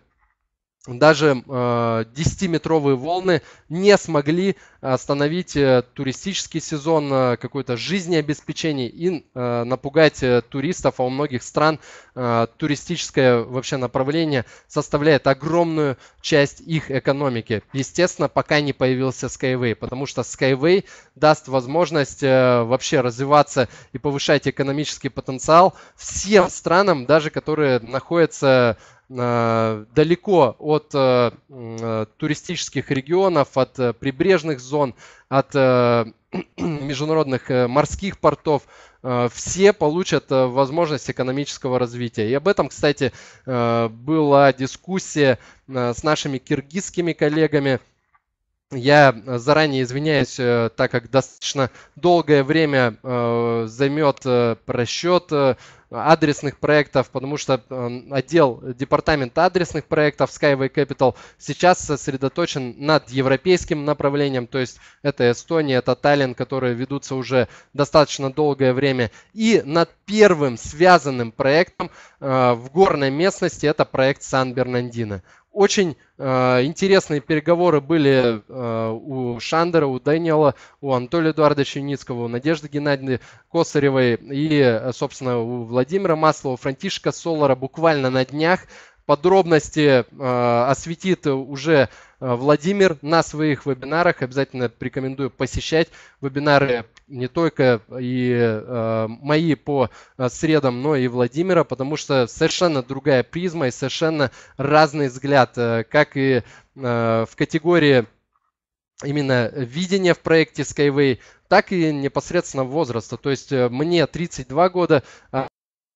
даже 10-метровые э, волны не смогли остановить э, туристический сезон, э, какое-то жизнеобеспечение и напугать туристов, а у многих стран туристическое вообще направление составляет огромную часть их экономики. Естественно, пока не появился Skyway, потому что Skyway даст возможность вообще развиваться и повышать экономический потенциал всем странам, даже которые находятся Э, далеко от э, э, туристических регионов, от прибрежных зон, от международных морских портов, все получат возможность экономического развития. И об этом, кстати, была дискуссия с нашими киргизскими коллегами. Я заранее извиняюсь, так как достаточно долгое время займет просчет адресных проектов, потому что эм, отдел, э, департамент адресных проектов Skyway Capital сейчас сосредоточен над европейским направлением, то есть это Эстония, это Таллин, которые ведутся уже достаточно долгое время, и над первым связанным проектом э, в горной местности, это проект Сан-Бернандино. Очень э, интересные переговоры были э, у Шандера, у Дэниела, у Анатолия Эдуардовича Юницкого, у Надежды Геннадьевны Косаревой и, э, собственно, у Владимира Маслова, Франтишка Солара буквально на днях. Подробности э, осветит уже Э, Владимир на своих вебинарах. Обязательно рекомендую посещать вебинары не только и э, мои по э, средам, но и Владимира, потому что совершенно другая призма и совершенно разный взгляд, как и в категории именно видения в проекте Skyway, так и непосредственно возраста. То есть мне 32 года, а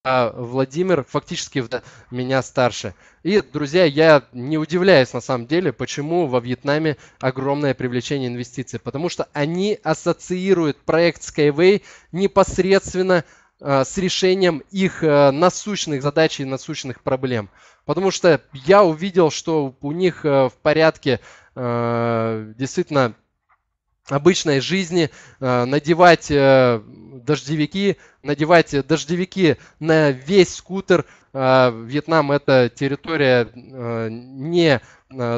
а Владимир фактически в... меня старше. И, друзья, я не удивляюсь на самом деле, почему во Вьетнаме огромное привлечение инвестиций. Потому что они ассоциируют проект Skyway непосредственно э, с решением их э, насущных задач и насущных проблем. Потому что я увидел, что у них э, в порядке э, действительно обычной жизни, э, надевать э, дождевики, надевать дождевики на весь скутер. Э, Вьетнам это территория не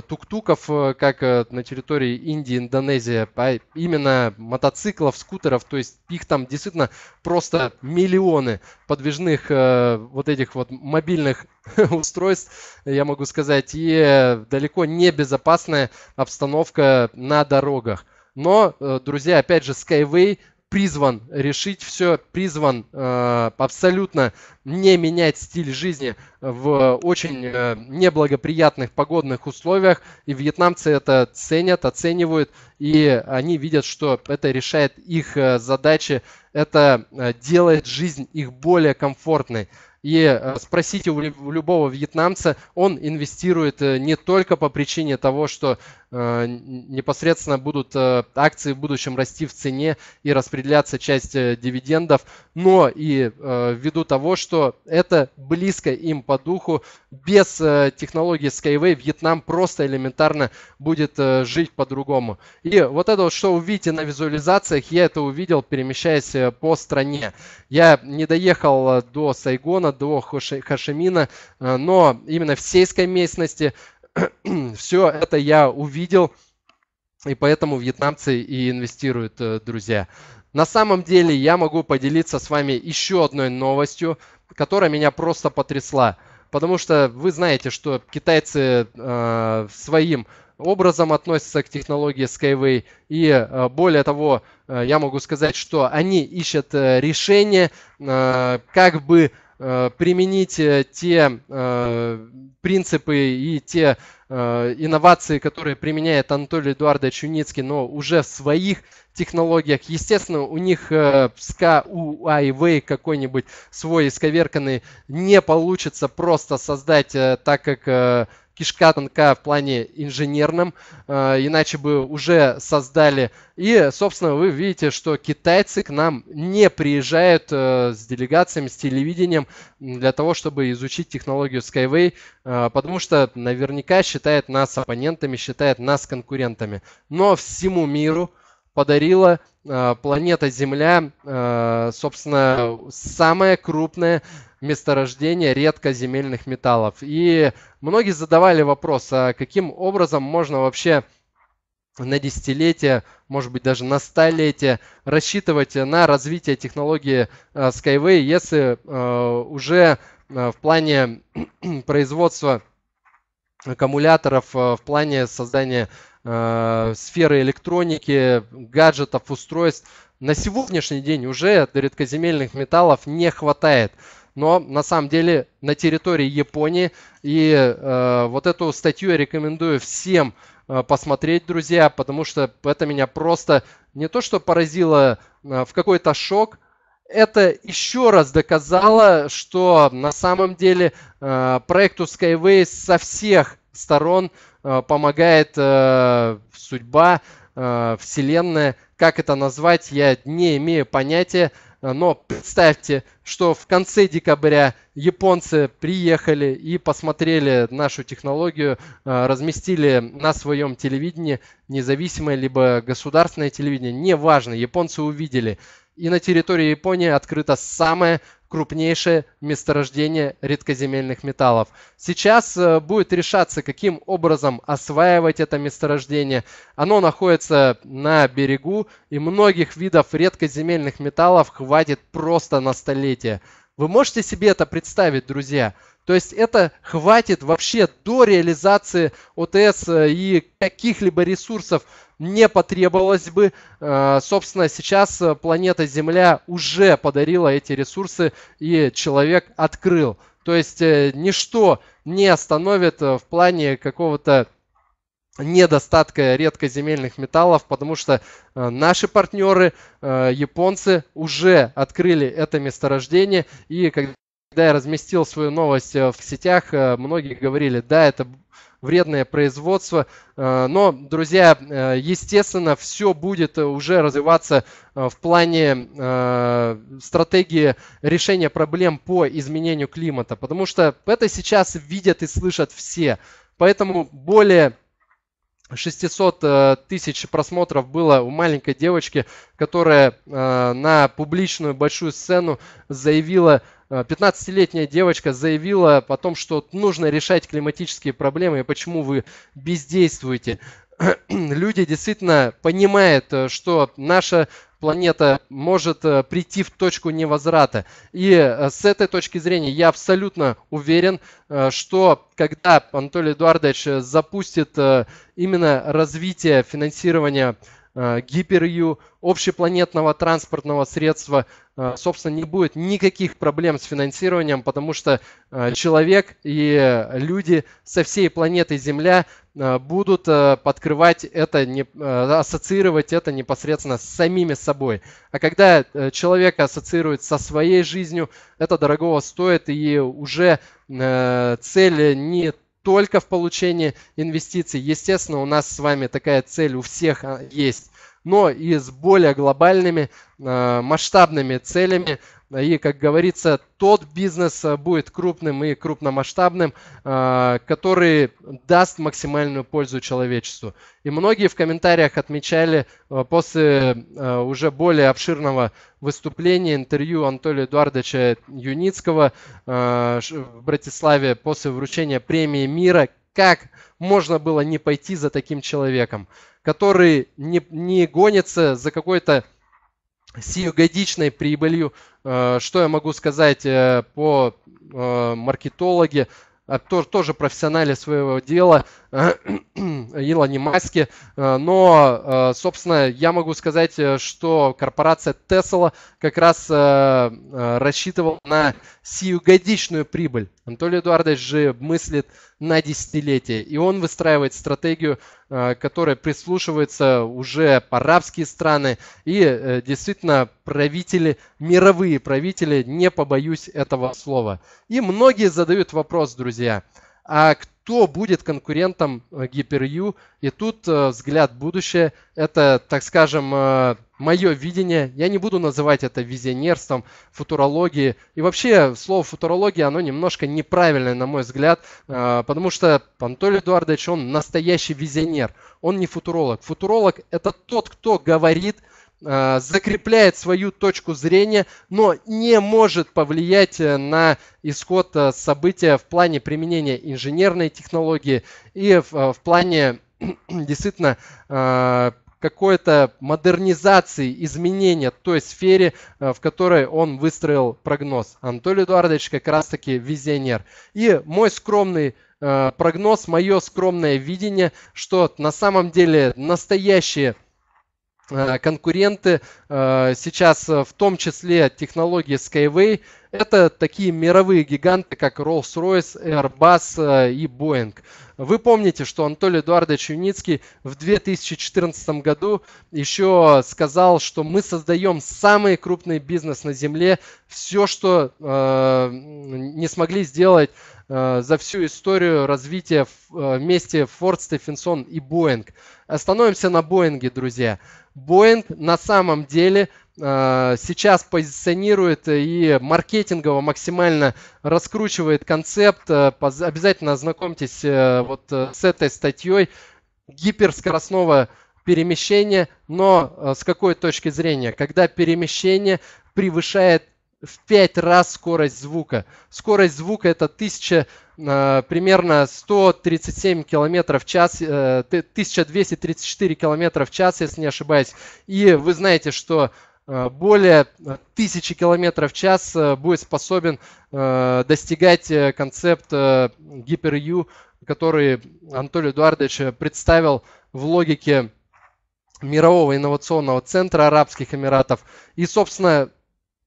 тук-туков, как на территории Индии, Индонезия, а именно мотоциклов, скутеров, то есть их там действительно просто миллионы подвижных вот этих вот мобильных устройств, я могу сказать, и далеко не безопасная обстановка на дорогах. Но, э, друзья, опять же, Skyway призван решить все, призван э, абсолютно не менять стиль жизни в очень э, неблагоприятных погодных условиях. И вьетнамцы это ценят, оценивают, и они видят, что это решает их э, задачи, это э, делает жизнь их более комфортной. И э, спросите у любого вьетнамца, он инвестирует э, не только по причине того, что Э, непосредственно будут э, акции в будущем расти в цене и распределяться часть э, дивидендов, но и ввиду того, что это близко им по духу, без технологии Skyway Вьетнам просто элементарно будет жить по-другому. И вот это вот, что увидите на визуализациях, я это увидел, перемещаясь по стране. Я не доехал до Сайгона, до Хошимина, но именно в сельской местности все это я увидел, и поэтому вьетнамцы и инвестируют, э, друзья. На самом деле я могу поделиться с вами еще одной новостью, которая меня просто потрясла. Потому что вы знаете, что китайцы э, своим образом относятся к технологии Skyway. И э, более того, э, я могу сказать, что они ищут решение, как бы Э, применить э, те э, принципы и те инновации, которые применяет Анатолий Эдуардович Юницкий, но уже в своих технологиях. Естественно, у них СКА, у Айвей какой-нибудь свой исковерканный не получится просто создать, так как кишка тонкая в плане инженерном, э, иначе бы уже создали. И, собственно, вы видите, что китайцы к нам не приезжают э, с делегациями, с телевидением для того, чтобы изучить технологию Skyway, э, потому что наверняка считают нас оппонентами, считают нас конкурентами. Но всему миру – подарила э, планета Земля, э, собственно, самое крупное месторождение редкоземельных металлов. И многие задавали вопрос, а каким образом можно вообще на десятилетие, может быть даже на столетие рассчитывать на развитие технологии э, Skyway, если э, уже э, в плане производства аккумуляторов, в плане создания Э, сферы электроники, гаджетов, устройств. На сегодняшний день уже редкоземельных металлов не хватает. Но на самом деле на территории Японии. И э, вот эту статью я рекомендую всем э, посмотреть, друзья, потому что это меня просто не то что поразило э, в какой-то шок, это еще раз доказало, что на самом деле э, проекту Skyway со всех сторон э, помогает э, судьба, э, вселенная. Как это назвать, я не имею понятия. Но представьте, что в конце декабря японцы приехали и посмотрели нашу технологию, разместили на своем телевидении, независимое либо государственное телевидение, неважно, японцы увидели. И на территории Японии открыта самая крупнейшее месторождение редкоземельных металлов. Сейчас э, будет решаться, каким образом осваивать это месторождение. Оно находится на берегу, и многих видов редкоземельных металлов хватит просто на столетие. Вы можете себе это представить, друзья? То есть это хватит вообще до реализации ОТС э, и каких-либо ресурсов не потребовалось бы. Э, собственно, сейчас э, планета Земля уже подарила эти ресурсы и человек открыл. То есть ничто не остановит в плане какого-то недостатка редкоземельных металлов, потому что э, наши партнеры, э, японцы, уже открыли это месторождение. И когда я разместил свою новость э, в сетях, многие говорили, да, это вредное производство. Но, друзья, естественно, все будет уже развиваться в плане стратегии решения проблем по изменению климата, потому что это сейчас видят и слышат все. Поэтому более 600 э, тысяч просмотров было у маленькой девочки, которая э, на публичную большую сцену заявила, 15-летняя э, девочка заявила о том, что нужно решать климатические проблемы и почему вы бездействуете. люди действительно понимают, э, что наша планета может э, прийти в точку невозврата. И э, с этой точки зрения я абсолютно уверен, что когда Анатолий Эдуардович запустит именно развитие финансирования Э, гиперью общепланетного транспортного средства, э, собственно, не будет никаких проблем с финансированием, потому что э, человек и люди со всей планеты Земля будут подкрывать это, ассоциировать это непосредственно с самими собой. А когда человек ассоциирует со своей жизнью, это дорогого стоит, и уже цель не только в получении инвестиций. Естественно, у нас с вами такая цель у всех а, есть но и с более глобальными э, масштабными целями. И, как говорится, тот бизнес э, будет крупным и крупномасштабным, э, который даст максимальную пользу человечеству. И многие в комментариях отмечали после уже более обширного выступления, интервью Анатолия Эдуардовича Юницкого в Братиславе после вручения премии мира, как можно было не пойти за таким человеком который не, не гонится за какой-то сиюгодичной прибылью. Э, что я могу сказать э, по э, маркетологе, а, тоже профессионале своего дела, Илоне Маске. Но, собственно, я могу сказать, что корпорация Tesla как раз рассчитывала на сиюгодичную прибыль. Анатолий Эдуардович же мыслит на десятилетие, и он выстраивает стратегию к э, которой прислушиваются уже арабские страны и э, действительно правители, мировые правители, не побоюсь этого слова. И многие задают вопрос, друзья, а кто будет конкурентом GPRU? И тут э, взгляд в будущее, это, так скажем, мое видение. Я не буду называть это визионерством, футурологией. И вообще слово футурология, оно немножко неправильное, на мой взгляд, э, потому что Анатолий Эдуардович, он настоящий визионер, он не футуролог. Футуролог – это тот, кто говорит, э, закрепляет свою точку зрения, но не может повлиять э, на исход события в плане применения инженерной технологии и в, в плане действительно какой-то модернизации, изменения той сфере, э, в которой он выстроил прогноз. Анатолий Эдуардович как раз-таки визионер. И мой скромный э, прогноз, мое скромное видение, что на самом деле настоящие Э, конкуренты э, сейчас э, в том числе технологии Skyway. Это такие мировые гиганты, как Rolls-Royce, Airbus и Boeing. Вы помните, что Анатолий Эдуардович Юницкий в 2014 году еще сказал, что мы создаем самый крупный бизнес на Земле. Все, что э, не смогли сделать Э, за всю историю развития вместе э, Ford, Стефенсон и Боинг. Остановимся на Боинге, друзья. Боинг на самом деле э, сейчас позиционирует и маркетингово максимально раскручивает концепт. Обязательно ознакомьтесь вот с этой статьей гиперскоростного перемещения, но с какой точки зрения? Когда перемещение превышает в 5 раз скорость звука. Скорость звука это 1000, э, примерно 137 километров в час, 1234 э, километра в час, если не ошибаюсь. И вы знаете, что э, более 1000 километров в час будет способен достигать концепт Hyper-U, который Анатолий Эдуардович представил в логике мирового инновационного центра Арабских Эмиратов. И, собственно,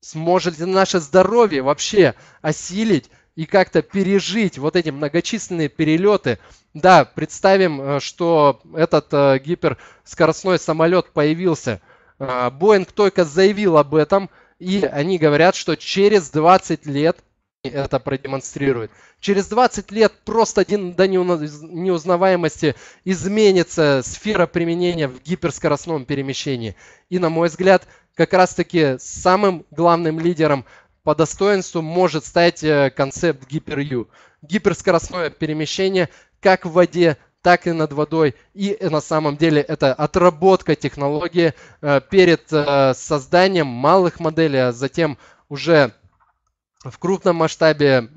сможет ли наше здоровье вообще осилить и как-то пережить вот эти многочисленные перелеты. Да, представим, э, что этот э, гиперскоростной самолет появился. Э, Боинг только заявил об этом, и они говорят, что через 20 лет это продемонстрирует. Через 20 лет просто один до неузнаваемости изменится сфера применения в гиперскоростном перемещении. И, на мой взгляд, как раз-таки самым главным лидером по достоинству может стать э, концепт Гиперю Гиперскоростное перемещение как в воде, так и над водой. И э, на самом деле это отработка технологии э, перед созданием малых моделей, а затем уже в крупном масштабе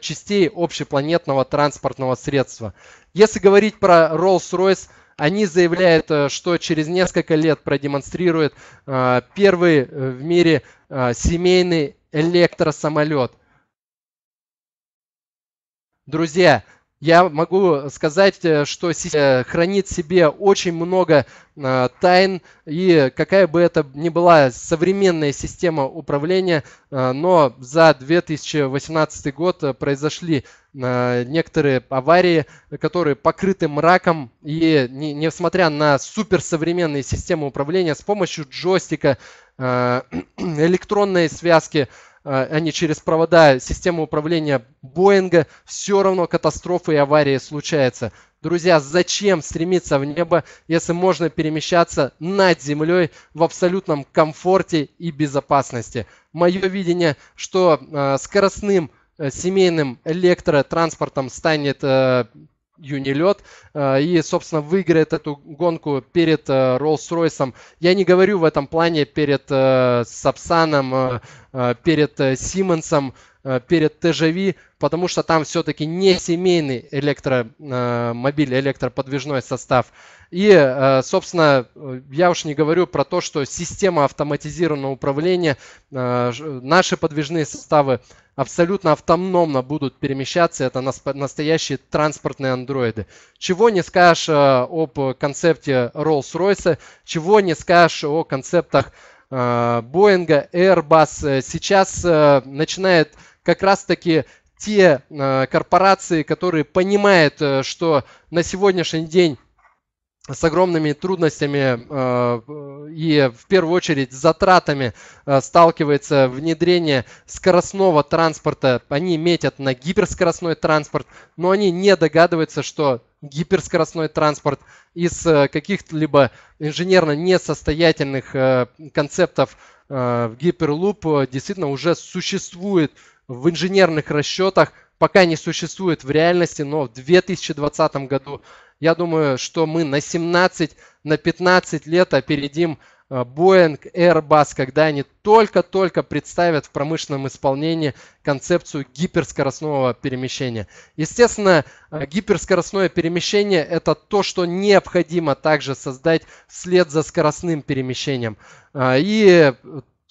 частей общепланетного транспортного средства. Если говорить про Rolls-Royce, они заявляют, э, что через несколько лет продемонстрируют э, первый э, в мире семейный электросамолет. Друзья, я могу сказать, э, что система э, хранит в себе очень много э, тайн, и какая бы это ни была современная система управления, но за 2018 год произошли некоторые аварии, которые покрыты мраком, и несмотря на суперсовременные системы управления, с помощью джойстика, электронной связки, а, они через провода систему управления Боинга, все равно катастрофы и аварии случаются. Друзья, зачем стремиться в небо, если можно перемещаться над землей в абсолютном комфорте и безопасности? Мое видение, что а, скоростным э, семейным электротранспортом станет э, Юнилет а, и, собственно, выиграет эту гонку перед э, Роллс-Ройсом. Я не говорю в этом плане перед э, Сапсаном, э, перед Симмонсом, Э, перед TGV, потому что там все-таки не семейный электромобиль, э, электроподвижной состав. И, э, собственно, я уж не говорю про то, что система автоматизированного управления, наши подвижные составы абсолютно автономно будут перемещаться. Это настоящие транспортные андроиды. Чего не скажешь об концепте Rolls-Royce, чего не скажешь о концептах Боинга, Airbus. Сейчас начинает как раз-таки те э, корпорации, которые понимают, э, что на сегодняшний день с огромными трудностями э, и в первую очередь затратами сталкивается внедрение скоростного транспорта. Они метят на гиперскоростной транспорт, но они не догадываются, что гиперскоростной транспорт из каких-либо инженерно несостоятельных концептов в гиперлуп действительно уже существует в инженерных расчетах, пока не существует в реальности, но в 2020 году я думаю, что мы на 17, на 15 лет опередим э, Boeing, Airbus, когда они только-только представят в промышленном исполнении концепцию гиперскоростного перемещения. Естественно, э, гиперскоростное перемещение – это то, что необходимо также создать вслед за скоростным перемещением. Э, и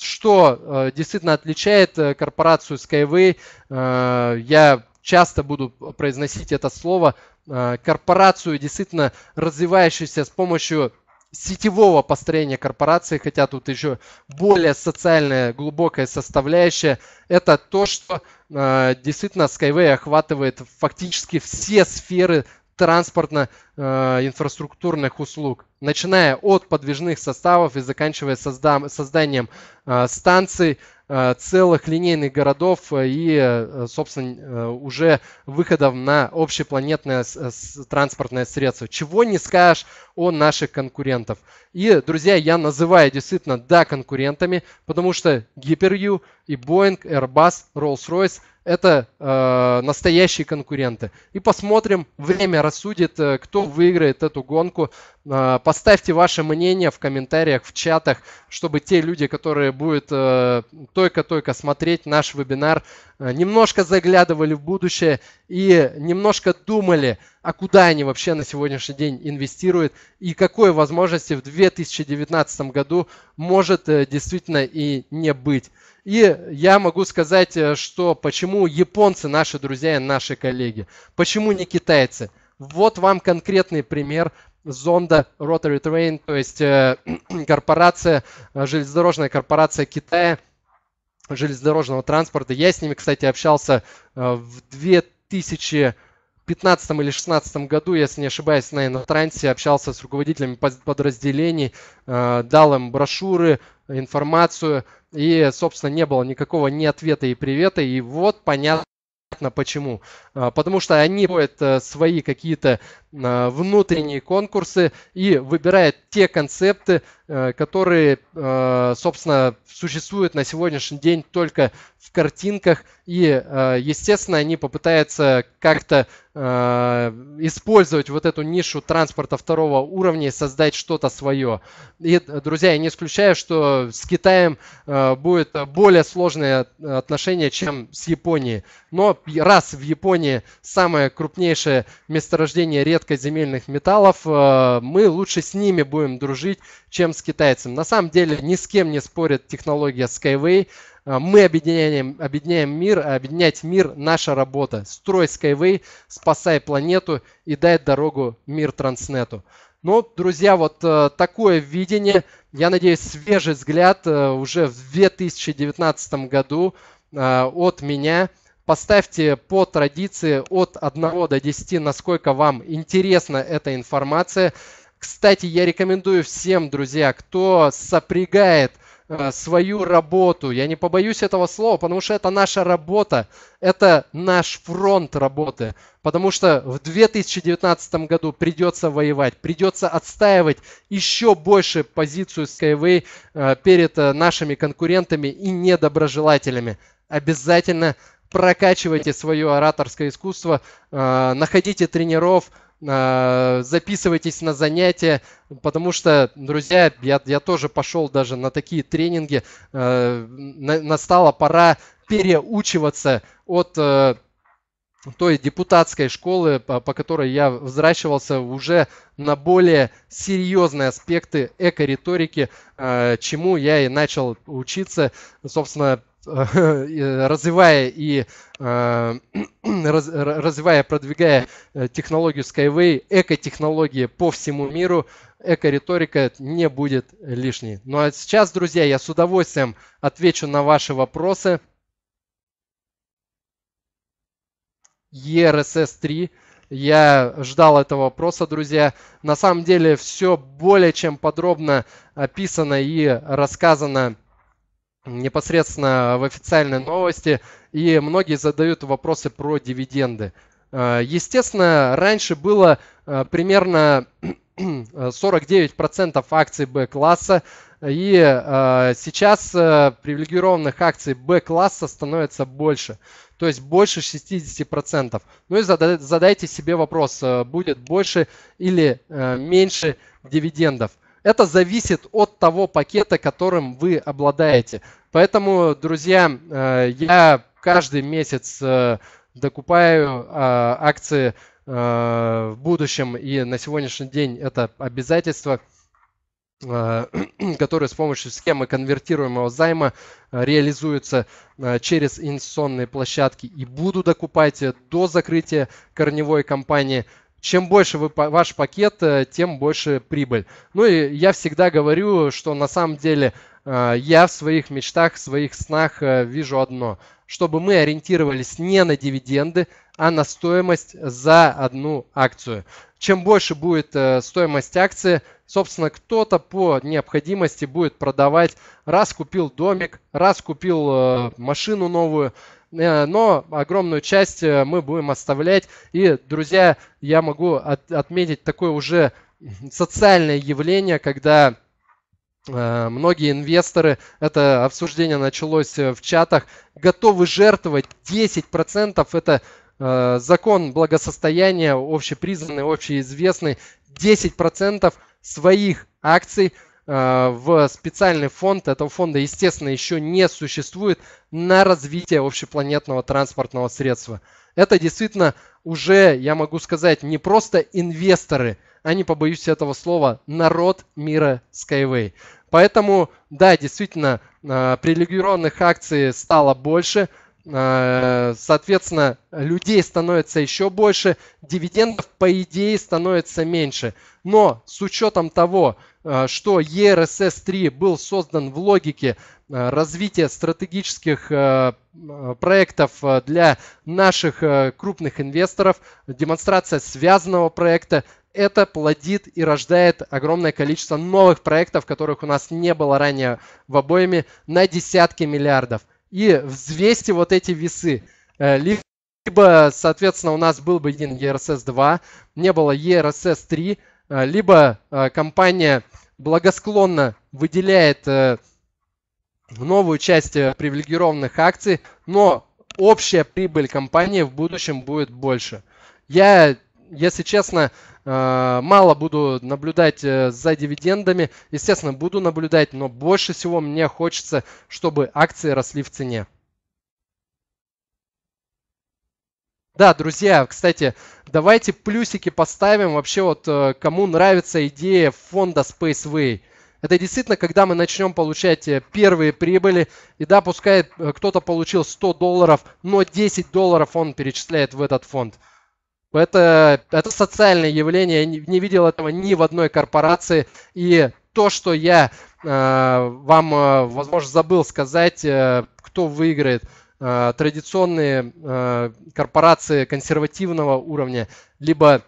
что э, действительно отличает э, корпорацию Skyway, э, я часто буду произносить это слово, э, корпорацию, действительно развивающуюся с помощью сетевого построения корпорации, хотя тут еще более социальная глубокая составляющая, это то, что э, действительно Skyway охватывает фактически все сферы транспортно Э, инфраструктурных услуг, начиная от подвижных составов и заканчивая созданием э, станций, э, целых линейных городов и, собственно, уже выходов на общепланетное транспортное средство. Чего не скажешь о наших конкурентов. И, друзья, я называю действительно, да, конкурентами, потому что GyperU и Boeing, Airbus, Rolls-Royce – это э, настоящие конкуренты. И посмотрим, время рассудит, кто выиграет эту гонку. А, поставьте ваше мнение в комментариях, в чатах, чтобы те люди, которые будут э, только-только смотреть наш вебинар, э, немножко заглядывали в будущее и немножко думали, а куда они вообще на сегодняшний день инвестируют и какой возможности в 2019 году может э, действительно и не быть. И я могу сказать, что почему японцы наши друзья и наши коллеги, почему не китайцы? Вот вам конкретный пример зонда Rotary Train, то есть э, корпорация, э, железнодорожная корпорация Китая железнодорожного транспорта. Я с ними, кстати, общался э, в 2000 2015 или 2016 году, если не ошибаюсь, на Инотрансе общался с руководителями подразделений, дал им брошюры, информацию, и, собственно, не было никакого ни ответа и привета, и вот понятно, понятно почему. А, потому что они вводят э, свои какие-то внутренние конкурсы и выбирает те концепты, э, которые, э, собственно, существуют на сегодняшний день только в картинках. И, э, естественно, они попытаются как-то использовать вот эту нишу транспорта второго уровня и создать что-то свое. И, друзья, я не исключаю, что с Китаем будет более сложное отношение, чем с Японией. Но раз в Японии самое крупнейшее месторождение редкости земельных металлов, э, мы лучше с ними будем дружить, чем с китайцем. На самом деле ни с кем не спорит технология Skyway. Э, мы объединяем, объединяем мир, а объединять мир – наша работа. Строй Skyway, спасай планету и дай дорогу мир Транснету. Ну, друзья, вот э, такое видение, я надеюсь, свежий взгляд уже в 2019 году от меня – Поставьте по традиции от 1 до 10, насколько вам интересна эта информация. Кстати, я рекомендую всем, друзья, кто сопрягает э, свою работу. Я не побоюсь этого слова, потому что это наша работа, это наш фронт работы. Потому что в 2019 году придется воевать, придется отстаивать еще больше позицию Skyway э, перед э, нашими конкурентами и недоброжелателями. Обязательно прокачивайте свое ораторское искусство, э, находите тренеров, э, записывайтесь на занятия, потому что, друзья, я, я тоже пошел даже на такие тренинги, э, настала пора переучиваться от той депутатской школы, по, которой я взращивался уже на более серьезные аспекты эко-риторики, чему я и начал учиться, собственно, Э, развивая и э, развивая, продвигая э, технологию Skyway, экотехнологии по всему миру, эко-риторика не будет лишней. Ну а сейчас, друзья, я с удовольствием отвечу на ваши вопросы. ERSS 3. Я ждал этого вопроса, друзья. На самом деле все более чем подробно описано и рассказано непосредственно в официальные новости, и многие задают вопросы про дивиденды. Э, естественно, раньше было э, примерно 49% э, акций Б-класса, и сейчас привилегированных акций Б-класса становится больше, то есть больше 60%. Ну и задайте себе вопрос, будет больше или меньше дивидендов – это зависит от того пакета, которым вы обладаете. Поэтому, друзья, э, я каждый месяц э, докупаю э, акции в будущем, и на сегодняшний день это обязательство которое с помощью схемы конвертируемого займа реализуется через инвестиционные площадки и буду докупать до закрытия корневой компании чем больше вы, ваш пакет, э, тем больше прибыль. Ну и я всегда говорю, что на самом деле э, я в своих мечтах, в своих снах э, вижу одно, чтобы мы ориентировались не на дивиденды, а на стоимость за одну акцию. Чем больше будет стоимость акции, собственно, кто-то по необходимости будет продавать, раз купил домик, раз купил машину новую – Э, но огромную часть э, мы будем оставлять. И, друзья, я могу от, отметить такое уже социальное явление, когда э, многие инвесторы, это обсуждение началось в чатах, готовы жертвовать 10%, это закон благосостояния, общепризнанный, общеизвестный, 10% своих акций – Э, в специальный фонд. Этого фонда, естественно, еще не существует на развитие общепланетного транспортного средства. Это действительно уже, я могу сказать, не просто инвесторы, а не побоюсь этого слова, народ мира Skyway. Поэтому, да, действительно, э, привилегированных акций стало больше. Э, соответственно, людей становится еще больше, дивидендов, по идее, становится меньше. Но с учетом того, э, что ERSS-3 был создан в логике э, развития стратегических проектов для наших крупных инвесторов, демонстрация связанного проекта, это плодит и рождает огромное количество новых проектов, которых у нас не было ранее в обоими, на десятки миллиардов и взвесьте вот эти весы. Э, либо, соответственно, у нас был бы един ERSS 2, не было ERSS 3, э, либо э, компания благосклонно выделяет новую часть привилегированных акций, но общая прибыль компании в будущем будет больше. Я если честно, э, мало буду наблюдать э, за дивидендами. Естественно, буду наблюдать, но больше всего мне хочется, чтобы акции росли в цене. Да, друзья, кстати, давайте плюсики поставим вообще вот э, кому нравится идея фонда SpaceWay. Это действительно, когда мы начнем получать первые прибыли, и да, пускай кто-то получил 100 долларов, но 10 долларов он перечисляет в этот фонд. Это, это социальное явление, я не, не видел этого ни в одной корпорации. И то, что я э, вам, э, возможно, забыл сказать, э, кто выиграет, э, традиционные э, корпорации консервативного уровня, либо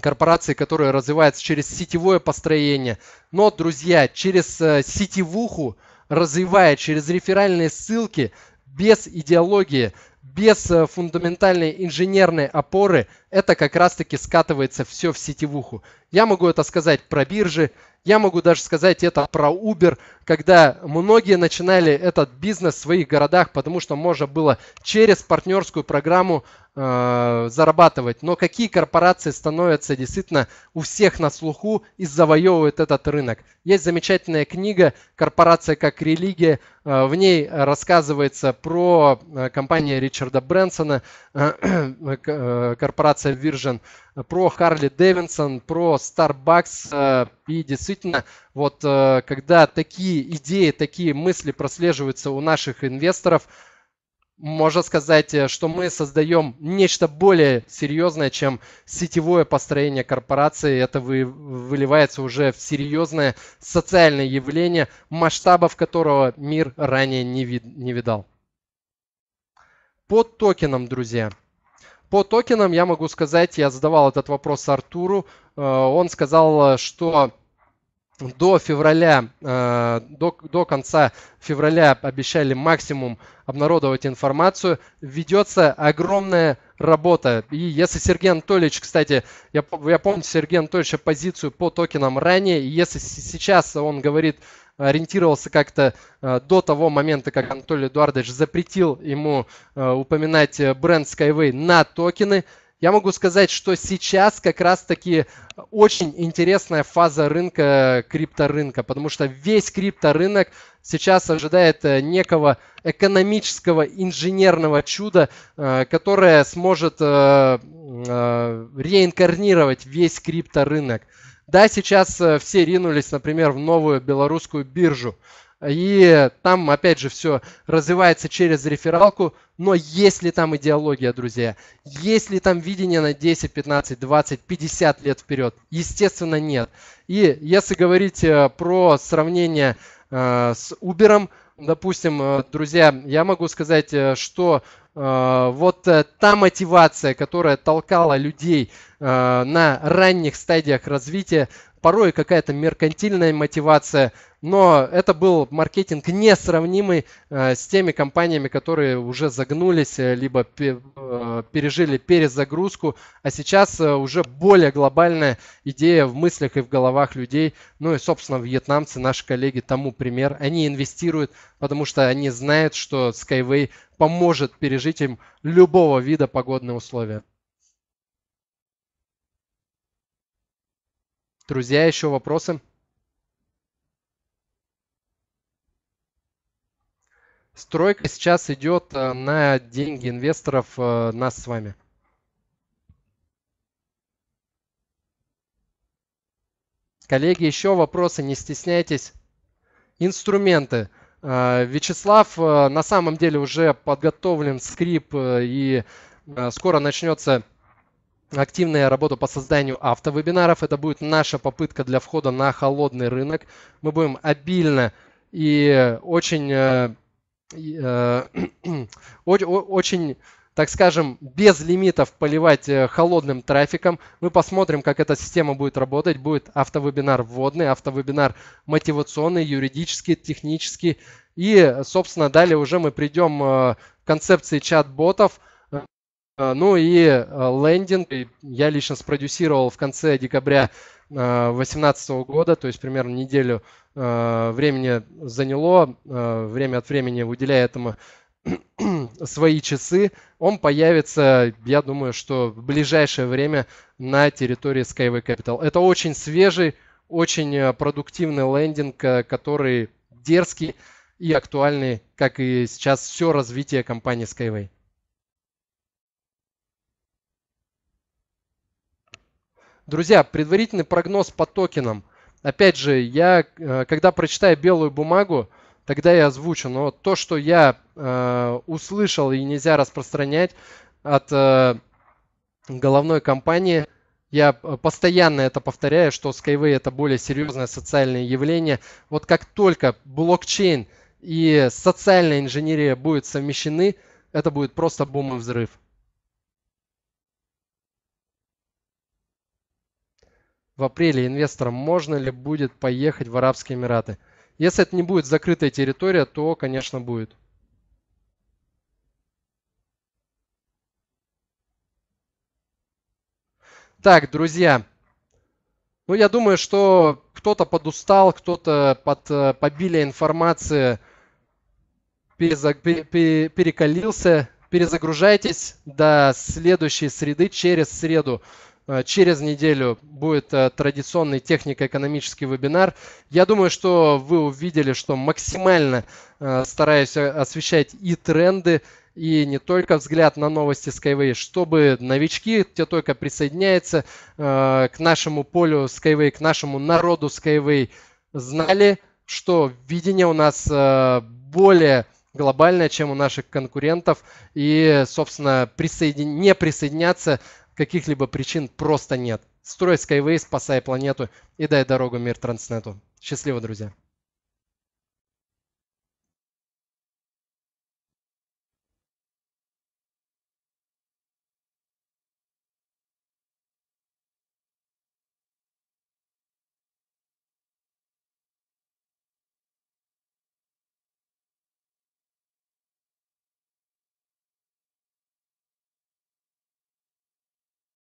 корпорации, которые развиваются через сетевое построение. Но, друзья, через э, сетевуху развивая через реферальные ссылки без идеологии, без э, фундаментальной инженерной опоры это как раз-таки скатывается все в сетевуху. Я могу это сказать про биржи, я могу даже сказать это про Uber, когда многие начинали этот бизнес в своих городах, потому что можно было через партнерскую программу э, зарабатывать. Но какие корпорации становятся действительно у всех на слуху и завоевывают этот рынок? Есть замечательная книга «Корпорация как религия». Э, в ней рассказывается про э, компанию Ричарда Брэнсона, э, э, э корпорацию корпорация Virgin, э, про Харли Дэвинсон, про Starbucks. Э, и действительно, вот э, когда такие идеи, такие мысли прослеживаются у наших инвесторов, можно сказать, что мы создаем нечто более серьезное, чем сетевое построение корпорации. Это вы, выливается уже в серьезное социальное явление, масштабов которого мир ранее не, вид, не видал. По токенам, друзья. По токенам я могу сказать, я задавал этот вопрос Артуру, э, он сказал, что до февраля, э, до, до конца февраля обещали максимум обнародовать информацию. Ведется огромная работа. И если Сергей Анатольевич, кстати, я, я помню Сергей Анатольевича позицию по токенам ранее, и если сейчас он говорит, ориентировался как-то э, до того момента, как Анатолий Эдуардович запретил ему э, упоминать э, бренд Skyway на токены. Я могу сказать, что сейчас как раз-таки очень интересная фаза рынка, крипторынка, потому что весь крипторынок сейчас ожидает некого экономического инженерного чуда, которое сможет реинкарнировать весь крипторынок. рынок. Да, сейчас э, все ринулись, например, в новую белорусскую биржу. И там, опять же, все развивается через рефералку. Но есть ли там идеология, друзья? Есть ли там видение на 10, 15, 20, 50 лет вперед? Естественно, нет. И если говорить э, про сравнение э, с Uber, допустим, э, друзья, я могу сказать, э, что э, вот та мотивация, которая толкала людей на ранних стадиях развития порой какая-то меркантильная мотивация, но это был маркетинг несравнимый э, с теми компаниями, которые уже загнулись, э, либо э, пережили перезагрузку, а сейчас уже более глобальная идея в мыслях и в головах людей. Ну и, собственно, вьетнамцы, наши коллеги, тому пример. Они инвестируют, потому что они знают, что Skyway поможет пережить им любого вида погодные условия. Друзья, еще вопросы? Стройка сейчас идет э, на деньги инвесторов э, нас с вами. Коллеги, еще вопросы, не стесняйтесь. Инструменты. Э, Вячеслав, на самом деле уже подготовлен скрип и скоро начнется активная работа по созданию автовебинаров. Это будет наша попытка для входа на холодный рынок. Мы будем обильно и очень, э, э, очень так скажем, без лимитов поливать э, холодным трафиком. Мы посмотрим, как эта система будет работать. Будет автовебинар вводный, автовебинар мотивационный, юридический, технический. И, собственно, далее уже мы придем э, к концепции чат-ботов – а, ну и а, лендинг я лично спродюсировал в конце декабря 2018 а, года, то есть примерно неделю времени заняло, время от времени уделяя этому свои часы. Он появится, я думаю, что в ближайшее время на территории Skyway Capital. Это очень свежий, очень продуктивный лендинг, который дерзкий и актуальный, как и сейчас все развитие компании Skyway. Друзья, предварительный прогноз по токенам. Опять же, я, э, когда прочитаю белую бумагу, тогда я озвучу. Но то, что я э, услышал и нельзя распространять от э, головной компании, я э, постоянно это повторяю, что Skyway это более серьезное социальное явление. Вот как только блокчейн и социальная инженерия будут совмещены, это будет просто бум и взрыв. в апреле инвесторам, можно ли будет поехать в Арабские Эмираты. Если это не будет закрытая территория, то, конечно, будет. Так, друзья, ну я думаю, что кто-то подустал, кто-то под э, побили информации, перезаг... перекалился. Перезагружайтесь до следующей среды, через среду. Э, через неделю будет э, традиционный технико-экономический вебинар. Я думаю, что вы увидели, что максимально э, стараюсь освещать и тренды, и не только взгляд на новости Skyway, чтобы новички, те только присоединяются к нашему полю Skyway, к нашему народу Skyway, знали, что видение у нас более глобальное, чем у наших конкурентов, и, собственно, присоедин... не присоединяться каких-либо причин просто нет. Строй Skyway, спасай планету и дай дорогу мир Транснету. Счастливо, друзья!